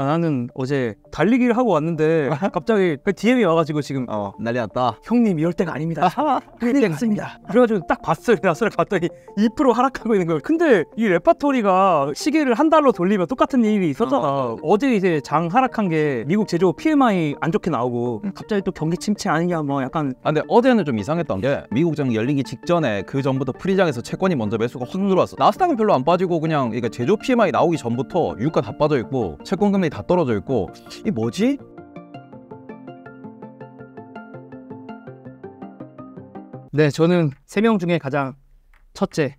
아, 나는 어제 달리기를 하고 왔는데 갑자기 그 DM이 와가지고 지금 어 난리 났다 형님 이럴 때가 아닙니다 이럴 때가 아닙니다 그래가지고 딱 봤어요 나서를 봤더니 2% 하락하고 있는 거예요 근데 이 레파토리가 시계를 한 달로 돌리면 똑같은 일이 있었잖아 어. 어, 어. 제 이제 장 하락한 게 미국 제조 PMI 안 좋게 나오고 음. 갑자기 또 경기 침체 아니냐 뭐 약간 아, 근데 어제는 좀 이상했던 게 미국 장 열리기 직전에 그 전부터 프리장에서 채권이 먼저 매수가 확늘어왔어 나스닥은 별로 안 빠지고 그냥 그러니까 제조 PMI 나오기 전부터 유가 다 빠져있고 채권 금리 색깔이 다 떨어져 있고 이 뭐지? 네, 저는 세 명 중에 가장 첫째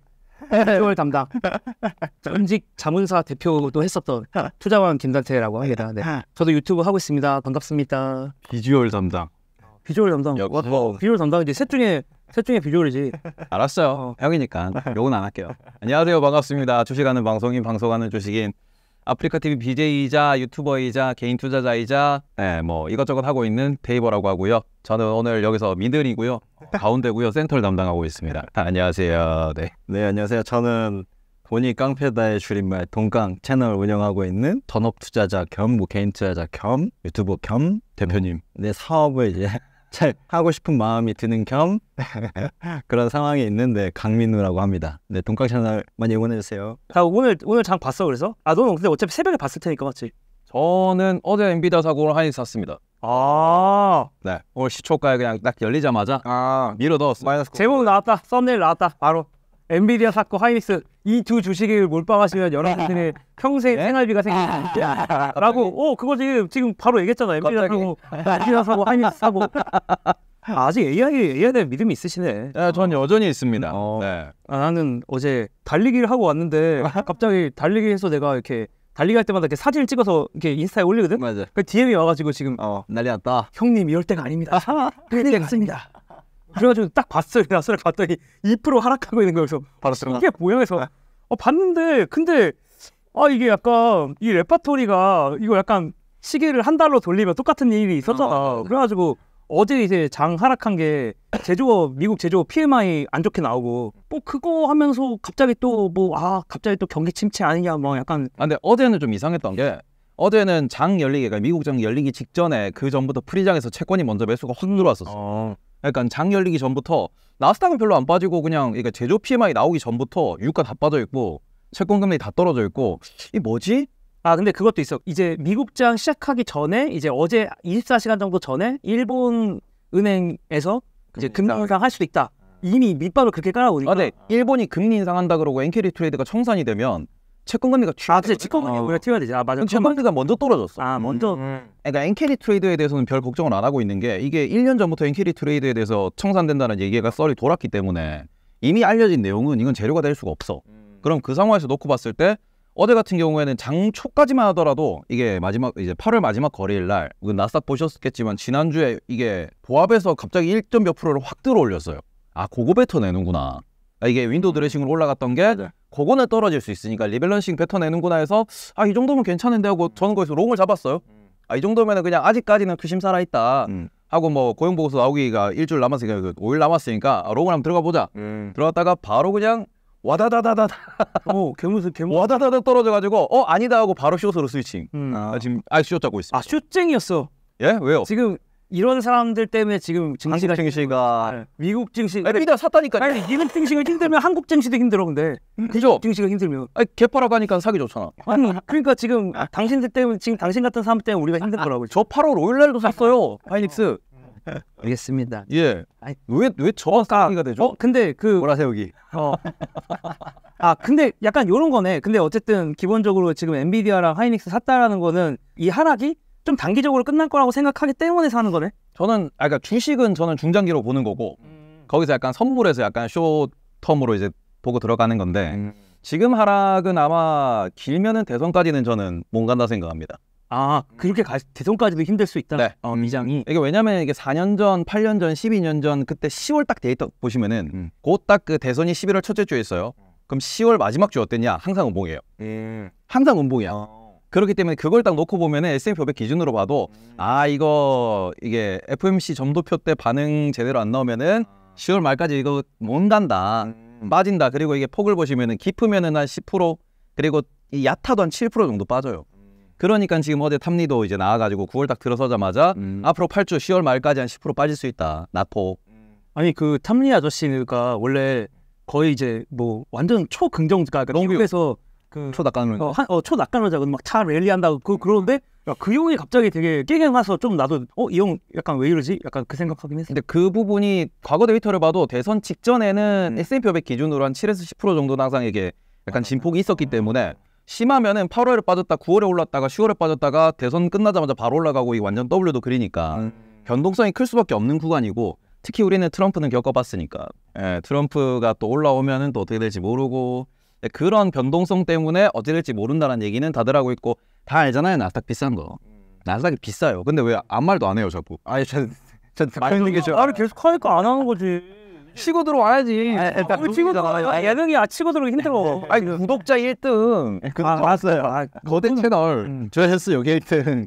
세월 담당 전직 자문사 대표도 했었던 투자왕 김단태라고 합니다. 네. 아. 저도 유튜브 하고 있습니다. 반갑습니다. 비주얼 담당. 비주얼 담당. 여, 와, 뭐. 비주얼 담당이지. 셋 중에 셋 중에 비주얼이지. 알았어요. 어. 형이니까 욕은 안 할게요. 안녕하세요. 반갑습니다. 주식하는 방송인 방송하는 주식인 아프리카 TV BJ이자 유튜버이자 개인 투자자이자 네, 뭐 이것저것 하고 있는 데이버라고 하고요. 저는 오늘 여기서 미들이고요. 네. 가운데고요. 센터를 담당하고 있습니다. 아, 안녕하세요. 네. 네, 안녕하세요. 저는 본이 깡패다의 줄임말 동깡 채널 운영하고 있는 전업 투자자 겸뭐 개인 투자자 겸 유튜버 겸 대표님. 네, 사업을 이제 잘 하고 싶은 마음이 드는 겸 그런 상황이 있는데 강민우라고 합니다. 네, 동강 채널 많이 응원해 주세요. 나 오늘 오늘 장 봤어 그래서? 아, 너는 근데 어차피 새벽에 봤을 테니까 맞지? 저는 어제 엔비다 사고로 한이 샀습니다. 아, 네. 오늘 시초가에 그냥 딱 열리자마자 아, 밀어 넣었어. 마이너스. 제목 나왔다. 썸네일 나왔다. 바로 엔비디아 사고 하이닉스 이 두 주식을 몰빵하시면 여러분들의 평생 예? 생활비가 생긴다. 아, 라고, 어, 그거 지금, 지금 바로 얘기했잖아. 엔비디아 사고, 엔비디아 사고, 하이닉스 사고. 아, 직 AI에, AI에 대한 믿음이 있으시네. 아, 전 어. 여전히 있습니다. 어, 네. 아, 나는 어제 달리기를 하고 왔는데 갑자기 달리기 해서 내가 이렇게 달리기 할 때마다 이렇게 사진을 찍어서 이렇게 인스타에 올리거든. 맞아. 그 DM이 와가지고 지금 어, 난리 났다. 형님 이럴 때가 아닙니다. 이럴 때가 아닙니다. 그래가지고 딱 봤어요. 나스닥 봤더니 2% 하락하고 있는 거예요. 그래서 어요 이게 뭐야? 그래서 네. 어, 봤는데 근데 아 이게 약간 이 레파토리가 이거 약간 시계를 한 달로 돌리면 똑같은 일이 있었잖아. 어, 그래가지고 어제 이제 장 하락한 게 제조업 미국 제조업 PMI 안 좋게 나오고 뭐 그거 하면서 갑자기 또 뭐 아 갑자기 또 경기 침체 아니냐 뭐 약간 아, 근데 어제는 좀 이상했던 게 어제는 장 열리기가 미국 장 열리기 직전에 그 전부터 프리장에서 채권이 먼저 매수가 확 들어왔었어. 어. 약간 장 열리기 전부터 나스닥은 별로 안 빠지고 그냥 그러니까 제조 PMI 나오기 전부터 유가 다 빠져 있고 채권 금리 다 떨어져 있고 이 뭐지? 아 근데 그것도 있어. 이제 미국장 시작하기 전에 이제 어제 24시간 정도 전에 일본 은행에서 이제 금리 인상 할 수도 있다. 이미 밑바로 그렇게 깔아오니까. 아, 네. 일본이 금리 인상한다 그러고 엔캐리 트레이드가 청산이 되면 아, 어. 아, 채권금리가 아, 근데 채권금리가 튀어야 되지. 아, 맞아. 채권금리가 먼저 떨어졌어. 아, 음. 먼저. 음. 그러니까 엔캐리 트레이드에 대해서는 별 걱정을 안 하고 있는 게 이게 1년 전부터 엔캐리 트레이드에 대해서 청산된다는 얘기가 썰이 돌았기 때문에 이미 알려진 내용은 이건 재료가 될 수가 없어. 음. 그럼 그 상황에서 놓고 봤을 때 어제 같은 경우에는 장초까지만 하더라도 이게 마지막 이제 8월 마지막 거래일 날 나스닥 보셨겠지만 지난주에 이게 보합에서 갑자기 1몇 프로를 확 들어올렸어요. 아, 고거 뱉어내는구나. 아, 이게 윈도 드레싱으로 올라갔던 게 네. 그거는 떨어질 수 있으니까 리밸런싱 뱉어 내는구나 해서 아 이 정도면 괜찮은데 하고 저는 거기서 롱을 잡았어요. 음. 아이정도면 그냥 아직까지는 투심 살아 있다. 음. 하고 뭐 고용 보고서 나오기가 일주일 남았으니까 5일 그 남았으니까 아, 롱을 한번 들어가 보자. 음. 들어갔다가 바로 그냥 와다다다다. 오, 괴물스 괴물. 와다다다 떨어져 가지고 어 아니다 하고 바로 쇼으로 스위칭. 음. 아, 지금 아쇼 잡고 있어아쇼쟁이였어 예? 왜요? 지금 이런 사람들 때문에 지금 증시가 한국 증시가 네. 미국 증시 삐다 샀다니까 아니 미국 증시가 힘들면 한국 증시도 힘들어 근데 음, 그죠 증시가 힘들면 아니 개파라고 하니까 사기 좋잖아 아니 그러니까 지금 아. 당신들 때문에 지금 당신 같은 사람 때문에 우리가 힘든 거라고 저 8월 5일 날도 아. 샀어요 파이닉스 알겠습니다 예 왜왜저 그러니까, 사기가 되죠 어 근데 그 뭐라 세우기 어아 근데 약간 요런 거네 근데 어쨌든 기본적으로 지금 엔비디아랑 하이닉스 샀다라는 거는 이 하락이 좀 단기적으로 끝날 거라고 생각하기 때문에 사는 거네. 저는 아까 그러니까 주식은 저는 중장기로 보는 거고 음. 거기서 약간 선물에서 약간 쇼텀으로 이제 보고 들어가는 건데 음. 지금 하락은 아마 길면은 대선까지는 저는 못 간다 생각합니다. 아 그렇게 가, 대선까지도 힘들 수 있다. 네. 어, 미장이 이게 왜냐면 이게 4년 전, 8년 전, 12년 전 그때 10월 딱 데이터 보시면은 음. 곧딱 그 대선이 11월 첫째 주에 있어요. 그럼 10월 마지막 주 어땠냐? 항상 운봉이에요. 예. 항상 운봉이야. 어. 그렇기 때문에 그걸 딱 놓고 보면 S&P 500 기준으로 봐도 음. 아 이거 이게 FMC 점도표 때 반응 제대로 안 나오면은 10월 아. 말까지 이거 못 간다 음. 빠진다 그리고 이게 폭을 보시면은 깊으면은 한 10% 그리고 이 얕아도 한 7% 정도 빠져요. 음. 그러니까 지금 어제 탐리도 이제 나와가지고 9월 딱 들어서자마자 음. 앞으로 8주 10월 말까지 한 10% 빠질 수 있다 나폭 아니 그 탐리 아저씨가 원래 거의 이제 뭐 완전 초긍정가 그러니까 영국에서 그초낙관론 어, 한, 어, 초낙관론자. 고 막 차 랠리한다고 그 그러는데 야, 그 형이 갑자기 되게 깨갱해서 좀 나도 어이형 약간 왜 이러지? 약간 그 생각하긴 했어요. 근데 그 부분이 과거 데이터를 봐도 대선 직전에는 음. S&P 500 기준으로 한 7에서 10% 정도 항상 이게 약간 진폭이 있었기 어. 때문에 심하면은 8월에 빠졌다 9월에 올랐다가 10월에 빠졌다가 대선 끝나자마자 바로 올라가고 이 완전 W도 그리니까 음. 변동성이 클 수밖에 없는 구간이고 특히 우리는 트럼프는 겪어봤으니까 예, 트럼프가 또 올라오면은 또 어떻게 될지 모르고 네, 그런 변동성 때문에 어찌 될지 모른다는 얘기는 다들 하고 있고 다 알잖아요 나스닥 비싼 거 음. 나스닥이 비싸요 근데 왜안 말도 안 해요 자꾸 아니 전전 말하는 게죠 나를 계속 하니까 안 하는 거지 치고 들어와야지. 아, 아, 치고 들어와. 아, 예능이아 치고 들어오기 힘들어. 아니 구독자 1등. 아, 그거 아, 봤어요. 아, 거대 음, 채널. 음. 저 헬스 여기 1등.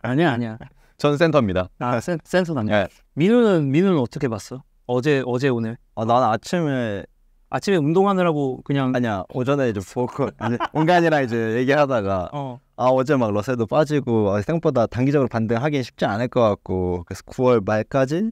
아니야 아니야. 전 센터입니다. 아 센, 센터다. 예. 네. 민우는 민우는 어떻게 봤어? 어제 어제 오늘. 아난 아침에 아침에 운동하느라고 그냥 아니야 오전에 이제 보고 온간이랑 이제 얘기하다가 어. 아 어제 막 러셀도 빠지고 아, 생각보다 단기적으로 반등하기 쉽지 않을 것 같고 그래서 9월 말까지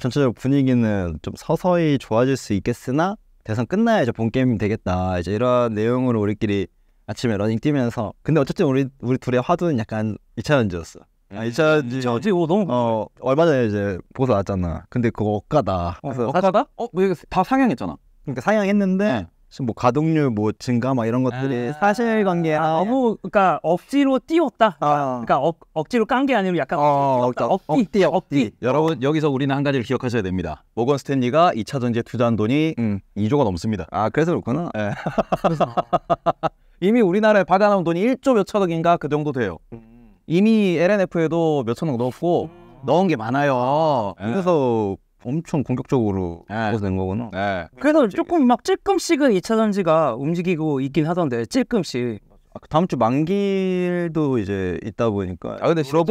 전체적 으로 분위기는 좀 서서히 좋아질 수 있겠으나 대선 끝나야 이제 본 게임이 되겠다 이제 이런 내용으로 우리끼리 아침에 러닝 뛰면서 근데 어쨌든 우리 우리 둘의 화두는 약간 2차전지였어. 아, 2차전지 저지 오 너무 어 얼마 전에 이제 보고 나왔잖아. 근데 그거 억가다. 어, 억가다? 어다 상향했잖아. 그러니까 사양했는데 네. 지금 뭐 가동률 뭐 증가 막 이런 것들이 아, 사실관계 아, 너무 그러니까 억지로 띄웠다. 아, 그러니까 억, 억지로 깐 게 아니고 약간 어, 억지, 억지, 억지, 여러분 여기서 우리는 한 가지를 기억하셔야 됩니다. 모건 스탠리가 2차 전지에 투자한 돈이 음. 2조가 넘습니다. 아 그래서 그렇구나. 네. 이미 우리나라에 받아놓은 돈이 1조 몇 천억인가 그 정도 돼요. 음. 이미 LNF에도 몇 천억 넣었고 음. 넣은 게 많아요. 예. 그래서 엄청 공격적으로 네. 낸 거구나. 네. 그래서 그렇죠. 조금 막 찔끔씩은 2차 전지가 움직이고 있긴 하던데 찔끔씩. 아, 그 다음 주 만기도 이제 있다 보니까. 아 근데 실제로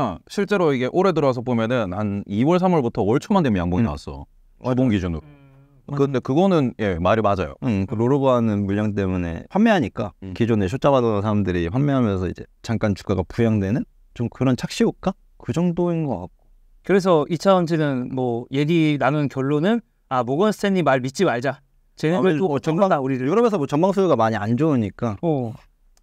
어, 실제로 이게 올해 들어와서 보면은 한 2월 3월부터 월 초만 되면 양봉이 음. 나왔어. 초봉 기준으로. 음. 근데 그거는 예 말이 맞아요. 응, 음, 그 로로바는 물량 때문에 판매하니까 응. 음. 기존에 쇼자 받은 사람들이 판매하면서 이제 잠깐 주가가 부양되는 좀 그런 착시 효과 그 정도인 것 같고. 그래서 이차원지는뭐 얘기 나눈 결론은 아 모건 스탠리 말 믿지 말자. 쟤네들 또 어, 전망 우리를 유럽에서 뭐 전망 수요가 많이 안 좋으니까. 어.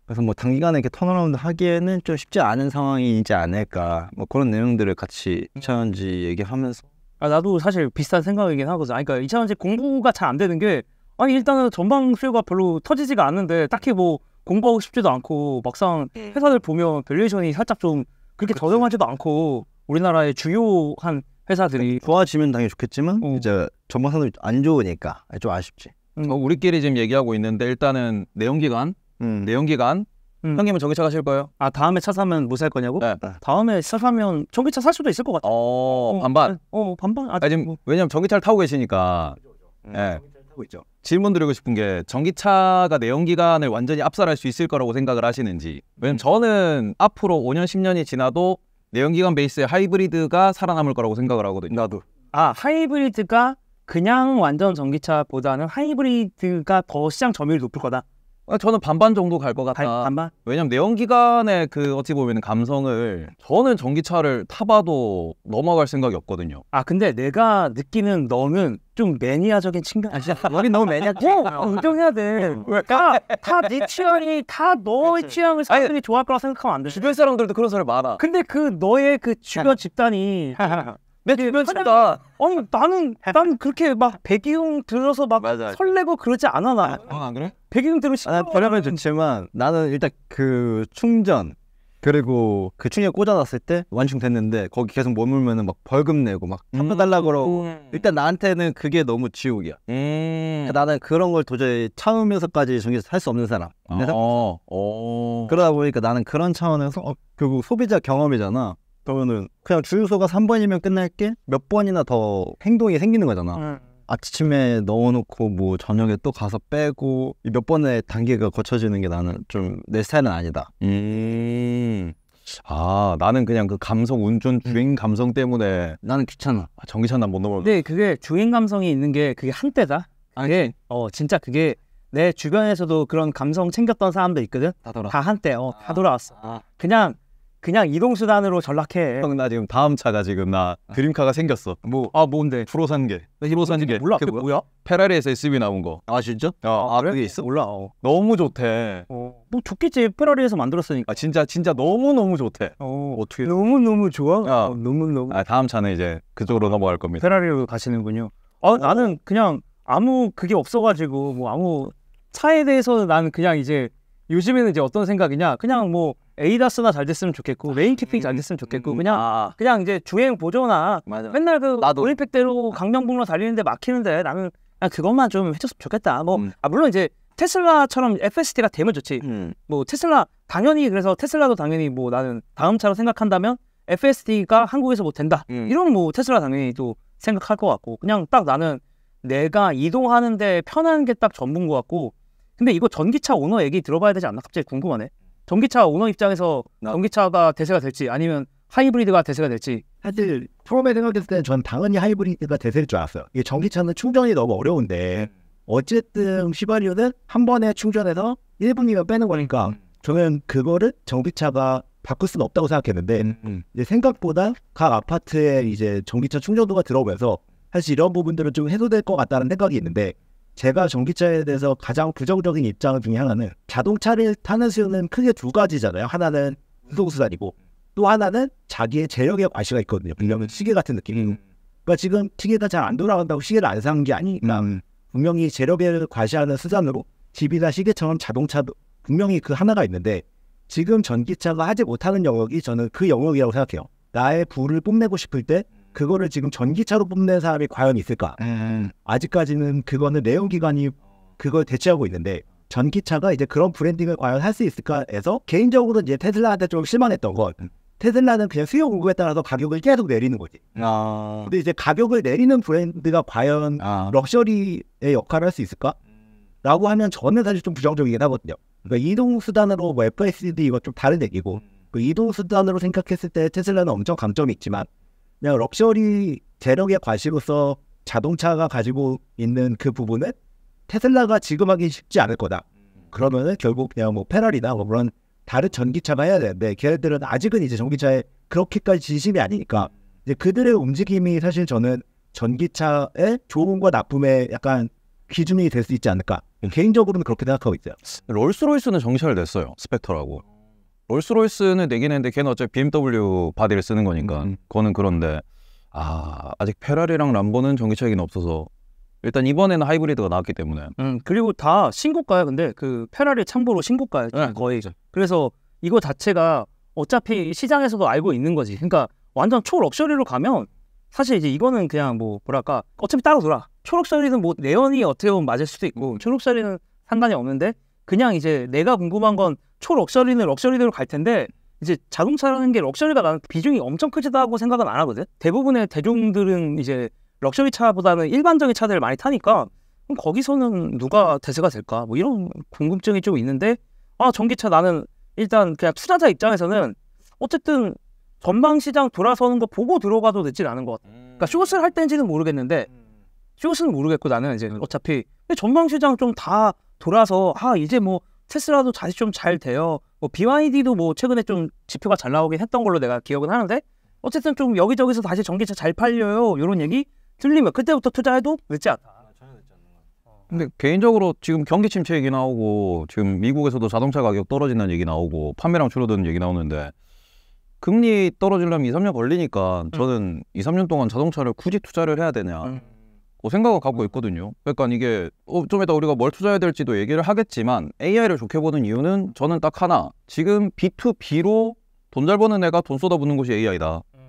그래서 뭐 단기간에 이렇게 턴어라운드 하기에는 좀 쉽지 않은 상황이지 않을까. 뭐 그런 내용들을 같이 이차원지 얘기하면서. 아 나도 사실 비슷한 생각이긴 하거든. 아 그러니까 이차원지 공부가 잘 안 되는 게 아니 일단은 전방 수요가 별로 터지지가 않는데 딱히 뭐 공부하고 싶지도 않고 막상 네. 회사들 보면 밸류에이션이 살짝 좀 그렇게 그치. 저렴하지도 않고 우리나라의 주요한 회사들이 그러니까 좋아지면 당연히 좋겠지만 어. 이제 전망상도 안 좋으니까 좀 아쉽지. 음. 어, 우리끼리 지금 얘기하고 있는데 일단은 내용 기간, 음. 내용 기간. 음. 형님은 전기차 가실 거예요? 아 다음에 차 사면 못살 뭐 거냐고? 네. 아, 다음에 차 사면 전기차 살 수도 있을 것 같아. 어, 어 반반. 네. 어 반반. 아, 지금 뭐. 왜냐면 전기차를 타고 계시니까. 예. 네. 네. 타고 있죠. 질문 드리고 싶은 게 전기차가 내연 기간을 완전히 압살할 수 있을 거라고 생각을 하시는지. 왜냐면 음. 저는 앞으로 5년 10년이 지나도 내연기관 베이스의 하이브리드가 살아남을 거라고 생각을 하거든요. 나도. 아 하이브리드가 그냥 완전 전기차보다는 하이브리드가 더 시장 점유율이 높을 거다. 아, 저는 반반 정도 갈 것 같다. 반, 반반? 왜냐면 내연 기관의 그 어찌 보면 감성을 저는 전기차를 타봐도 넘어갈 생각이 없거든요. 아 근데 내가 느끼는 너는 좀 매니아적인 측면. 아 진짜 너는 너무 매니아적이야. 어, 해야 돼. 왜? 다네 취향이 다 너의 취향을 사람들이 좋아할 거라 생각하면 안 돼. 주변 사람들도 그런 사람 많아. 근데 그 너의 그 주변 집단이 내 주변 친다. 아니 나는 난 그렇게 막 배기음 들어서 막 맞아. 설레고 그러지 않아 나. 어안 아, 그래? 배기음 들으면 아, 싫어. 버려면 좋지만 나는 일단 그 충전 그리고 그 충전 꽂아놨을 때 완충됐는데 거기 계속 머물면은 막 벌금 내고 막 음. 갚달라 그러고 음. 일단 나한테는 그게 너무 지옥이야. 음. 그러니까 나는 그런 걸 도저히 참으면서까지 저기서 할수 없는 사람. 아, 어. 어. 그러다 보니까 나는 그런 차원에서 어, 결국 소비자 경험이잖아. 그러면은 그냥 주유소가 3번이면 끝날 게몇 번이나 더 행동이 생기는 거잖아. 음. 아침에 넣어놓고 뭐 저녁에 또 가서 빼고 몇 번의 단계가 거쳐지는 게 나는 좀 내 스타일은 아니다. 음. 아 나는 그냥 그 감성 운전 음. 주행 감성 때문에 나는 귀찮아. 아, 전기차 난못 넘어. 근데 그게 주행 감성이 있는 게 그게 한때다. 아, 그게 그 어 진짜 그게 내 주변에서도 그런 감성 챙겼던 사람들 있거든. 다 돌아. 다 한때 어다 아. 돌아왔어. 아. 그냥 그냥 이동수단으로 전락해 형나 지금 다음 차가 지금 나 아. 드림카가 생겼어 뭐아 뭔데 프로 산게 프로 산게 몰라 그게 뭐 뭐야? 페라리에서 SUV 나온 거아 진짜? 어, 아, 아 그래? 그게 있어? 몰라 어. 너무 좋대 어. 뭐 좋겠지 페라리에서 만들었으니까 아 진짜 진짜 너무너무 좋대 어. 어떻게 너무너무 좋아? 아. 어, 너무너무 아 다음 차는 이제 그쪽으로 넘어갈 겁니다 페라리로 가시는군요 아 어. 나는 그냥 아무 그게 없어가지고 뭐 아무 차에 대해서 나는 그냥 이제 요즘에는 이제 어떤 생각이냐 그냥 뭐 에이다스나 잘 됐으면 좋겠고 아, 레인 키핑 잘 음, 됐으면 좋겠고 음, 음. 그냥 아. 그냥 이제 주행 보조나 맞아. 맨날 그 나도. 올림픽대로 강명북로 달리는데 막히는데 나는 그냥 그것만 좀 해줬으면 좋겠다. 뭐 음. 아, 물론 이제 테슬라처럼 FST가 되면 좋지. 음. 뭐 테슬라 당연히 그래서 테슬라도 당연히 뭐 나는 다음 차로 생각한다면 FST가 한국에서 뭐 된다. 음. 이런 뭐 테슬라 당연히 또 생각할 것 같고 그냥 딱 나는 내가 이동하는데 편한 게 딱 전부인 것 같고 근데 이거 전기차 오너 얘기 들어봐야 되지 않나? 갑자기 궁금하네. 전기차 오너 입장에서 나- 전기차가 대세가 될지 아니면 하이브리드가 대세가 될지 사실 프음에 생각했을 때는 전 당연히 하이브리드가 대세일 줄 알았어요. 이게 전기차는 충전이 너무 어려운데 음. 어쨌든 휘발유는 한 번에 충전해서 1분이면 빼는 거니까 음. 저는 그거를 전기차가 바꿀 수는 없다고 생각했는데 음. 이제 생각보다 각 아파트에 이제 전기차 충전도가 들어오면서 사실 이런 부분들은 좀 해소될 것 같다는 생각이 있는데 제가 전기차에 대해서 가장 부정적인 입장 을 중에 하나는 자동차를 타는 수요는 크게 두 가지잖아요. 하나는 운송수단이고 또 하나는 자기의 재력의 과시가 있거든요. 분명히 시계 같은 느낌이고. 음. 그러니까 지금 시계가 잘 안 돌아간다고 시계를 안산게아니니 음. 분명히 재력을 과시하는 수단으로 집이나 시계처럼 자동차도 분명히 그 하나가 있는데 지금 전기차가 하지 못하는 영역이 저는 그 영역이라고 생각해요. 나의 부를 뽐내고 싶을 때 그거를 지금 전기차로 뽑는 사람이 과연 있을까? 음, 음. 아직까지는 그거는 내용기관이 그걸 대체하고 있는데 전기차가 이제 그런 브랜딩을 과연 할 수 있을까에서 개인적으로 이제 테슬라한테 좀 실망했던 건 테슬라는 그냥 수요 공급에 따라서 가격을 계속 내리는 거지. 아... 근데 이제 가격을 내리는 브랜드가 과연 아... 럭셔리의 역할을 할 수 있을까? 라고 하면 저는 사실 좀 부정적이긴 하거든요. 그러니까 이동 수단으로 뭐 FSD 이거 좀 다른 얘기고 그 이동 수단으로 생각했을 때 테슬라는 엄청 강점이 있지만 그냥 럭셔리 재력의 과시로서 자동차가 가지고 있는 그 부분은 테슬라가 지금 하기 쉽지 않을 거다. 음. 그러면은 결국 그냥 뭐 페라리나 뭐 그런 다른 전기차가 해야 되는데 걔네들은 아직은 이제 전기차에 그렇게까지 진심이 아니니까 음. 이제 그들의 움직임이 사실 저는 전기차의 좋음과 나쁨의 약간 기준이 될 수 있지 않을까 음. 개인적으로는 그렇게 생각하고 있어요. 롤스로이스는 정시를 냈어요 스펙터라고. 롤스로이스는 내긴 했는데 걔는 어차피 BMW 바디를 쓰는 거니까 음, 음. 그거는 그런데 아 아직 페라리랑 람보는 전기차 얘기는 없어서 일단 이번에는 하이브리드가 나왔기 때문에 음 그리고 다 신고가야 근데 그 페라리 참고로 신고가야 네, 거의 그렇죠. 그래서 이거 자체가 어차피 시장에서도 알고 있는 거지 그러니까 완전 초럭셔리로 가면 사실 이제 이거는 그냥 뭐 뭐랄까 어차피 따로 돌아 초록셔리는 뭐 내연이 어떻게 보면 맞을 수도 있고 초록셔리는 상관이 없는데 그냥 이제 내가 궁금한 건 초럭셔리는 럭셔리대로 갈 텐데 이제 자동차라는 게 럭셔리가 나는 비중이 엄청 크지다고 생각은 안 하거든. 대부분의 대중들은 이제 럭셔리 차보다는 일반적인 차들을 많이 타니까 그럼 거기서는 누가 대세가 될까? 뭐 이런 궁금증이 좀 있는데 아 전기차 나는 일단 그냥 투자자 입장에서는 어쨌든 전방 시장 돌아서는 거 보고 들어가도 늦진 않은 것 같아. 그러니까 쇼스를 음. 할 때인지는 모르겠는데 쇼스는 음. 모르겠고 나는 이제 어차피 전방 시장 좀 다 돌아서 아 이제 뭐 테슬라도 다시 좀 잘 돼요. 뭐 BYD도 뭐 최근에 좀 지표가 잘 나오긴 했던 걸로 내가 기억은 하는데 어쨌든 좀 여기저기서 다시 전기차 잘 팔려요. 이런 얘기 들리면 그때부터 투자해도 늦지 않다. 아, 어. 근데 개인적으로 지금 경기 침체 얘기 나오고 지금 미국에서도 자동차 가격 떨어지는 얘기 나오고 판매량 줄어드는 얘기 나오는데 금리 떨어지려면 2, 3년 걸리니까 저는 음. 2, 3년 동안 자동차를 굳이 투자를 해야 되냐 음. 라고 생각을 갖고 음. 있거든요. 그러니까 이게 어, 좀 이따 우리가 뭘 투자해야 될지도 얘기를 하겠지만 AI를 좋게 보는 이유는 저는 딱 하나. 지금 B2B로 돈 잘 버는 애가 돈 쏟아붓는 곳이 AI다. 음.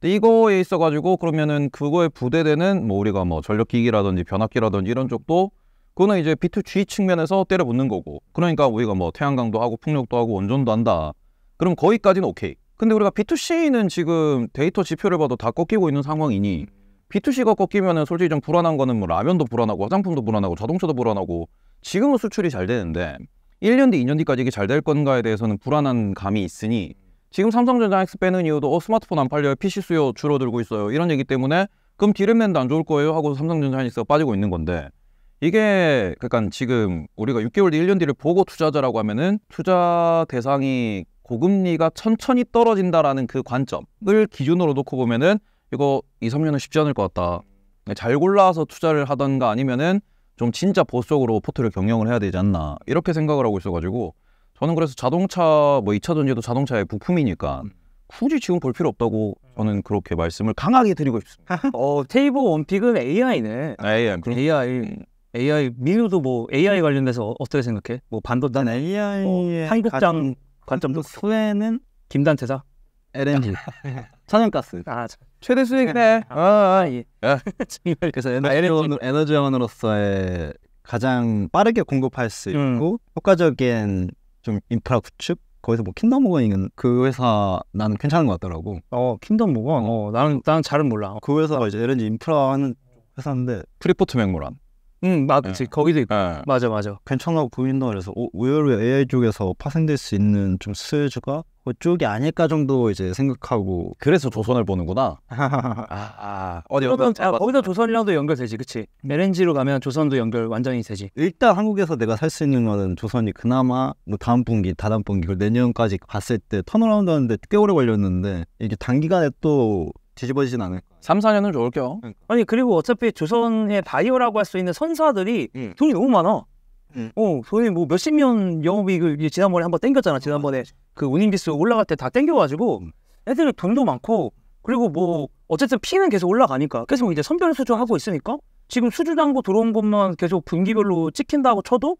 근데 이거에 있어 가지고 그러면은 그거에 부대되는 뭐 우리가 뭐 전력기기라든지 변압기라든지 이런 쪽도 그거는 이제 B2G 측면에서 때려 붙는 거고 그러니까 우리가 뭐 태양광도 하고 풍력도 하고 원전도 한다 그럼 거기까지는 오케이 근데 우리가 B2C는 지금 데이터 지표를 봐도 다 꺾이고 있는 상황이니 음. B2C가 꺾이면은 솔직히 좀 불안한 거는 뭐 라면도 불안하고 화장품도 불안하고 자동차도 불안하고 지금은 수출이 잘 되는데 1년 뒤, 2년 뒤까지 이게 잘 될 건가에 대해서는 불안한 감이 있으니 지금 삼성전자 X 빼는 이유도 어 스마트폰 안 팔려요. PC 수요 줄어들고 있어요. 이런 얘기 때문에 그럼 디램랜드 안 좋을 거예요 하고 삼성전자 하닉스가 빠지고 있는 건데 이게 그러니까 지금 우리가 6개월 뒤, 1년 뒤를 보고 투자자라고 하면은 투자 대상이 고금리가 천천히 떨어진다라는 그 관점을 기준으로 놓고 보면은 이거 2, 3년은 쉽지 않을 것 같다. 네, 잘 골라서 투자를 하던가 아니면은 좀 진짜 보수적으로 포트를 경영을 해야 되지 않나 이렇게 생각을 하고 있어가지고 저는 그래서 자동차 뭐 2차 전지도 자동차의 부품이니까 음. 굳이 지금 볼 필요 없다고 저는 그렇게 말씀을 강하게 드리고 싶습니다. 어 테이블 원픽은 AI네. 아, AI 그럼... AI AI 민우도 뭐 AI 관련돼서 어, 어떻게 생각해? 뭐 반도 난 AI 어, 한국장 관점도 후에는 김단체자 LNG 천연가스. 아, 참. 최대 수익이네. 어, 네. 어, 아, 아, 예. 아, 그래서 에너, 지원으로서의 가장 빠르게 공급할 수 음. 있고 음. 효과적인 좀 인프라 구축 거기서 뭐 킹덤 모건이그 회사 나는 괜찮은 것 같더라고. 어 킹덤 모건. 어. 어 나는 나는 잘은 몰라. 그 회사가 이제 LNG 인프라 하는 회사인데 프리포트 맥모란. 응, 맞지. 예. 거기도 있고. 네. 맞아, 맞아. 괜찮아 보인다 그래서 오, 의외로 AI 쪽에서 파생될 수 있는 좀 수혜주가 그쪽이 아닐까 정도 이제 생각하고 그래서 조선을 보는구나. 아, 아. 어디 그러면 아, 거기서 조선이랑도 연결되지, 그치? 메렌지로 가면 조선도 연결 완전히 되지. 일단 한국에서 내가 살 수 있는 거는 조선이 그나마 뭐 다음 분기, 다다음 분기, 그 내년까지 갔을때 턴어라운드 하는데 꽤 오래 걸렸는데 이게 단기간에 또 뒤집어지진 않을 거야. 3, 4년은 좋을 겨. 그러니까. 아니 그리고 어차피 조선의 바이오라고 할 수 있는 선사들이 음. 돈이 너무 많아. 음. 어, 돈이 뭐 몇십 년 영업이익을 지난번에 한번 땡겼잖아. 지난번에 아, 그 운임비스 올라갈 때 다 땡겨가지고 음. 애들은 돈도 많고 그리고 뭐 어쨌든 피는 계속 올라가니까 계속 뭐 이제 선별 수주하고 있으니까 지금 수주당고 들어온 것만 계속 분기별로 찍힌다고 쳐도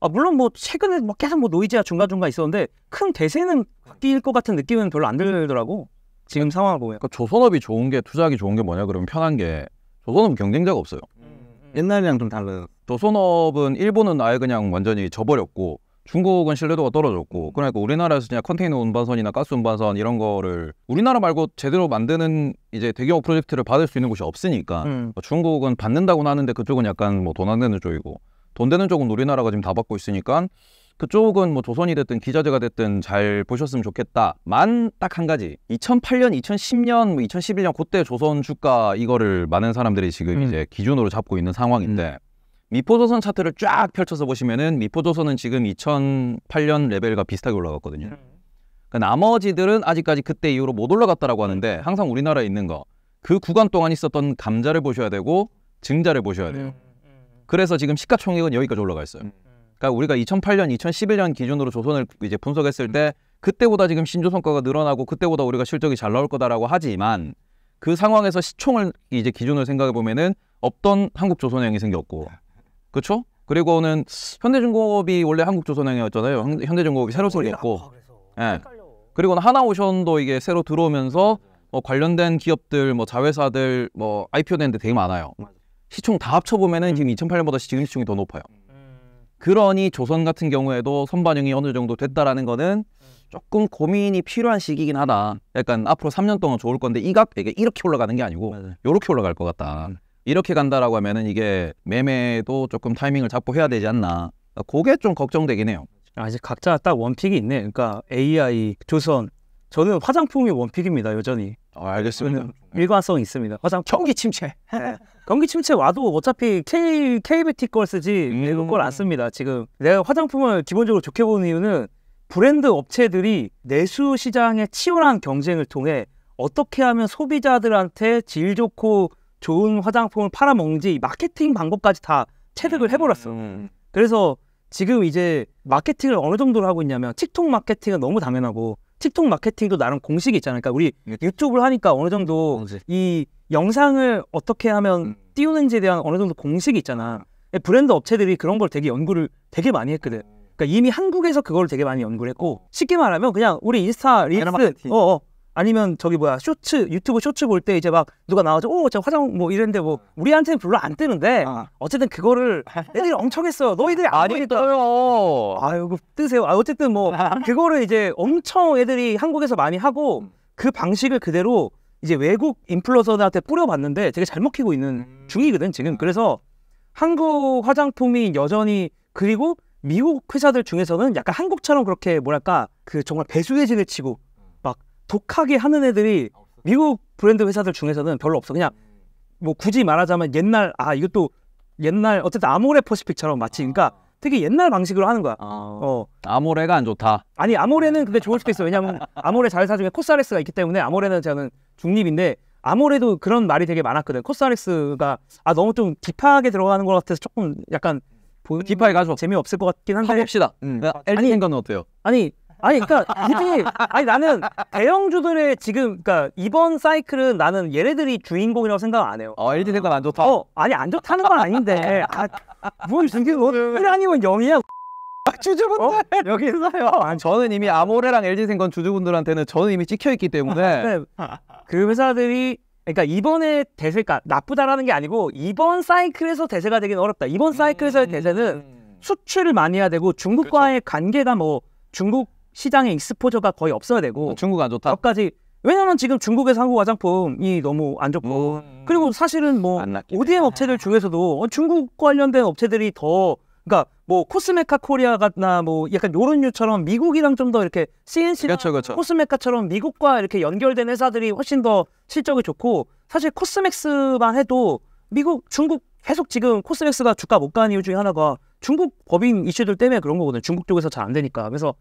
아 물론 뭐 최근에 뭐 계속 뭐 노이즈야 중간중간 있었는데 큰 대세는 바뀔 것 같은 느낌은 별로 안 들더라고. 지금 상황을 보면 그러니까 조선업이 좋은 게 투자하기 좋은 게 뭐냐 그러면 편한 게 조선업은 경쟁자가 없어요. 음, 음. 옛날이랑 좀 달라요. 조선업은 일본은 아예 그냥 완전히 져버렸고 중국은 신뢰도가 떨어졌고 음. 그러니까 우리나라에서 그냥 컨테이너 운반선이나 가스 운반선 이런 거를 우리나라 말고 제대로 만드는 이제 대기업 프로젝트를 받을 수 있는 곳이 없으니까 음. 뭐 중국은 받는다고는 하는데 그쪽은 약간 뭐 돈 안 되는 쪽이고 돈 되는 쪽은 우리나라가 지금 다 받고 있으니까 그쪽은 뭐 조선이 됐든 기자재가 됐든 잘 보셨으면 좋겠다만 딱 한 가지 2008년, 2010년, 뭐 2011년 그때 조선 주가 이거를 많은 사람들이 지금 음. 이제 기준으로 잡고 있는 상황인데 음. 미포조선 차트를 쫙 펼쳐서 보시면은 미포조선은 지금 2008년 레벨과 비슷하게 올라갔거든요. 그 나머지들은 아직까지 그때 이후로 못 올라갔다라고 하는데 항상 우리나라에 있는 거 그 구간 동안 있었던 감자를 보셔야 되고 증자를 보셔야 돼요. 음. 음. 그래서 지금 시가총액은 여기까지 올라가 있어요. 그러니까 우리가 2008년, 2011년 기준으로 조선을 이제 분석했을 때 그때보다 지금 신조선가가 늘어나고 그때보다 우리가 실적이 잘 나올 거다라고 하지만 그 상황에서 시총을 이제 기준으로 생각해 보면은 없던 한국조선형이 생겼고 그렇죠? 그리고는 현대중공업이 원래 한국조선형이었잖아요 현대중공업이 새로 생겼고 예. 그리고는 하나오션도 이게 새로 들어오면서 뭐 관련된 기업들, 뭐 자회사들, 뭐 IPO 되는데 되게 많아요. 시총 다 합쳐 보면은 음. 지금 2008년보다 지금 시총이 더 높아요. 그러니 조선 같은 경우에도 선반영이 어느 정도 됐다라는 거는 음. 조금 고민이 필요한 시기긴 이 하다. 약간 앞으로 3년 동안 좋을 건데 이값 이게 이렇게 올라가는 게 아니고 이렇게 올라갈 것 같다. 음. 이렇게 간다라고 하면은 이게 매매도 조금 타이밍을 잡고 해야 되지 않나. 그게 좀 걱정되긴 해요. 아 이제 각자 딱 원픽이 있네. 그러니까 AI, 조선. 저는 화장품이 원픽입니다. 여전히. 어, 알겠습니다. 음, 일관성 있습니다. 화장 경기 침체. 경기 침체 와도 어차피 K KBT 걸 쓰지 음. 외국 걸안 씁니다. 지금 내가 화장품을 기본적으로 좋게 보는 이유는 브랜드 업체들이 내수 시장의 치열한 경쟁을 통해 어떻게 하면 소비자들한테 질 좋고 좋은 화장품을 팔아먹는지 마케팅 방법까지 다 체득을 음. 해버렸어. 음. 그래서 지금 이제 마케팅을 어느 정도로 하고 있냐면 틱톡 마케팅은 너무 당연하고 틱톡 마케팅도 나름 공식이 있잖아요. 그러니까 우리 네. 유튜브를 하니까 어느 정도 그치. 이 영상을 어떻게 하면 음. 띄우는지에 대한 어느 정도 공식이 있잖아. 브랜드 업체들이 그런 걸 되게 연구를 되게 많이 했거든. 그러니까 이미 한국에서 그걸 되게 많이 연구를 했고 어. 쉽게 말하면 그냥 우리 인스타 리스 어어 아니면 저기 뭐야 쇼츠 유튜브 쇼츠 볼 때 이제 막 누가 나와서 오저 화장 뭐 이랬는데 뭐 어. 우리한테는 별로 안 뜨는데 아. 어쨌든 그거를 애들이 엄청 했어요 너희들이 안뜨니 떠요 아유 그 뜨세요 아 어쨌든 뭐 그거를 이제 엄청 애들이 한국에서 많이 하고 음. 그 방식을 그대로 이제 외국 인플루언서들한테 뿌려봤는데 되게 잘 먹히고 있는 음. 중이거든 지금 아. 그래서 한국 화장품이 여전히 그리고 미국 회사들 중에서는 약간 한국처럼 그렇게 뭐랄까 그 정말 배수의 진을 치고 독하게 하는 애들이 아, 미국 브랜드 회사들 중에서는 별로 없어. 그냥 음. 뭐 굳이 말하자면 옛날 아 이것도 옛날 어쨌든 아모레 퍼시픽처럼 마치 그러니까 아. 되게 옛날 방식으로 하는 거야. 어. 어. 아모레가 안 좋다. 아니 아모레는 근데 좋을 수도 있어. 왜냐면 아모레 자회사 중에 코사레스가 있기 때문에 아모레는 저는 중립인데 아모레도 그런 말이 되게 많았거든. 코사레스가 아 너무 좀 딥하게 들어가는 것 같아서 조금 약간 딥하게 가죠. 재미없을 것 같긴 한데. 합시다. 음. 응. 아니 생 어때요? 아니 아니 그러니까 굳이 그 아니 나는 대형주들의 지금 그러니까 이번 사이클은 나는 얘네들이 주인공이라고 생각 안 해요. 어 LG 생각 안 좋다. 어 아니 안 좋다는 건 아닌데 아뭔 이게 뭐 아니면 0이야. 아, 주주분들 어? 여기 있어요. 아, 저는 이미 아모레랑 LG생건 주주분들한테는 저는 이미 찍혀 있기 때문에 아, 네. 그 회사들이 그러니까 이번에 대세가 나쁘다라는 게 아니고 이번 사이클에서 대세가 되긴 어렵다. 이번 사이클에서의 음. 대세는 수출을 많이 해야 되고 중국과의 그렇죠. 관계가 뭐 중국 시장에 익스포저가 거의 없어야 되고 아, 중국 안 좋다. 몇 가지 왜냐면 지금 중국에서 한국 화장품이 너무 안 좋고 음, 그리고 사실은 뭐 ODM 업체들 중에서도 어, 중국 관련된 업체들이 더 그러니까 뭐 코스메카 코리아나 뭐 약간 요런 유처럼 미국이랑 좀 더 이렇게 CNC 그렇죠, 그렇죠. 코스메카처럼 미국과 이렇게 연결된 회사들이 훨씬 더 실적이 좋고 사실 코스맥스만 해도 미국 중국 계속 지금 코스맥스가 주가 못 가는 이유 중에 하나가 중국 법인 이슈들 때문에 그런 거거든요. 중국 쪽에서 잘 안 되니까. 그래서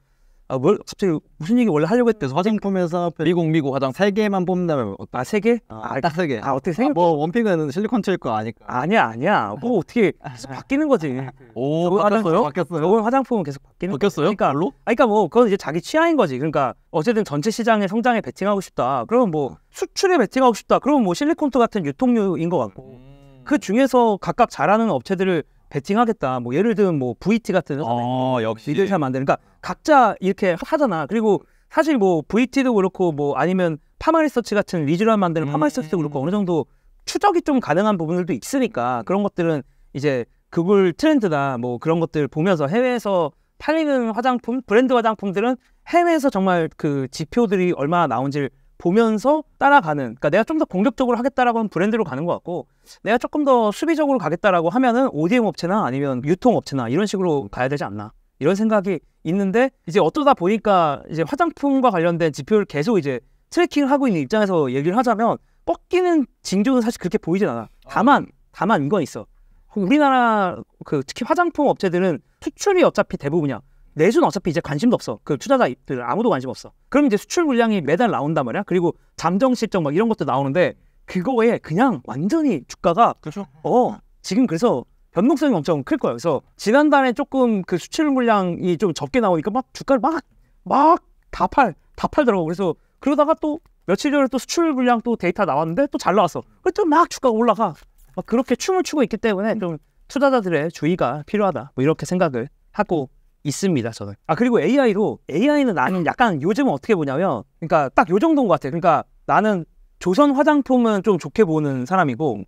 아, 뭘 갑자기 무슨 얘기 원래 하려고 했대 화장품 회사 아, 미국 미국 화장 세 개만 뽑는다면 아세 뭐 개? 아딱세 아, 개. 아 어떻게 아, 생각? 아, 뭐 원픽은 실리콘체거 아니까. 아니야 아니야. 뭐 어떻게 계속 바뀌는 거지. 오 바뀌었어요? 바뀌었어요. 저 화장품은 계속 바뀌는. 바뀌었어요? 거지. 그러니까 로? 아 그러니까 뭐 그건 이제 자기 취향인 거지. 그러니까 어쨌든 전체 시장의 성장에 베팅하고 싶다. 그러면 뭐 음. 수출에 베팅하고 싶다. 그러면 뭐 실리콘토 같은 유통류인 것 같고. 음. 그 중에서 각각 잘하는 업체들을 베팅하겠다. 뭐 예를 들면 뭐 VT 같은 아, 회사 어, 역시 리들샵 만드는 그러니까 각자 이렇게 하잖아. 그리고 사실 뭐 VT도 그렇고 뭐 아니면 파마 리서치 같은 위주로 만드는 파마 리서치도 음, 음, 그렇고 음. 어느 정도 추적이 좀 가능한 부분들도 있으니까 그런 것들은 이제 그걸 트렌드다뭐 그런 것들 보면서 해외에서 팔리는 화장품 브랜드 화장품들은 해외에서 정말 그 지표들이 얼마나 나온지를 보면서 따라가는 그러니까 내가 좀 더 공격적으로 하겠다라고 하면 브랜드로 가는 것 같고 내가 조금 더 수비적으로 가겠다라고 하면은 ODM 업체나 아니면 유통 업체나 이런 식으로 가야 되지 않나 이런 생각이 있는데 이제 어쩌다 보니까 이제 화장품과 관련된 지표를 계속 이제 트래킹을 하고 있는 입장에서 얘기를 하자면 꺾이는 징조는 사실 그렇게 보이진 않아 아. 다만 다만 이건 있어 우리나라 그 특히 화장품 업체들은 수출이 어차피 대부분이야 내수는 어차피 이제 관심도 없어. 그 투자자들 아무도 관심 없어. 그럼 이제 수출 물량이 매달 나온단 말이야. 그리고 잠정 실적 막 이런 것도 나오는데 그거에 그냥 완전히 주가가 그렇죠. 어 지금 그래서 변동성이 엄청 클 거예요. 그래서 지난달에 조금 그 수출 물량이 좀 적게 나오니까 막 주가를 막막 다 팔 다 팔더라고. 그래서 그러다가 또 며칠 전에 또 수출 물량 또 데이터 나왔는데 또 잘 나왔어. 그래서 막 주가가 올라가. 막 그렇게 춤을 추고 있기 때문에 좀 투자자들의 주의가 필요하다. 뭐 이렇게 생각을 하고 있습니다, 저는. 아, 그리고 AI도, AI는 나는 약간 요즘은 어떻게 보냐면, 그러니까 딱 요 정도인 것 같아요. 그러니까 나는 조선 화장품은 좀 좋게 보는 사람이고,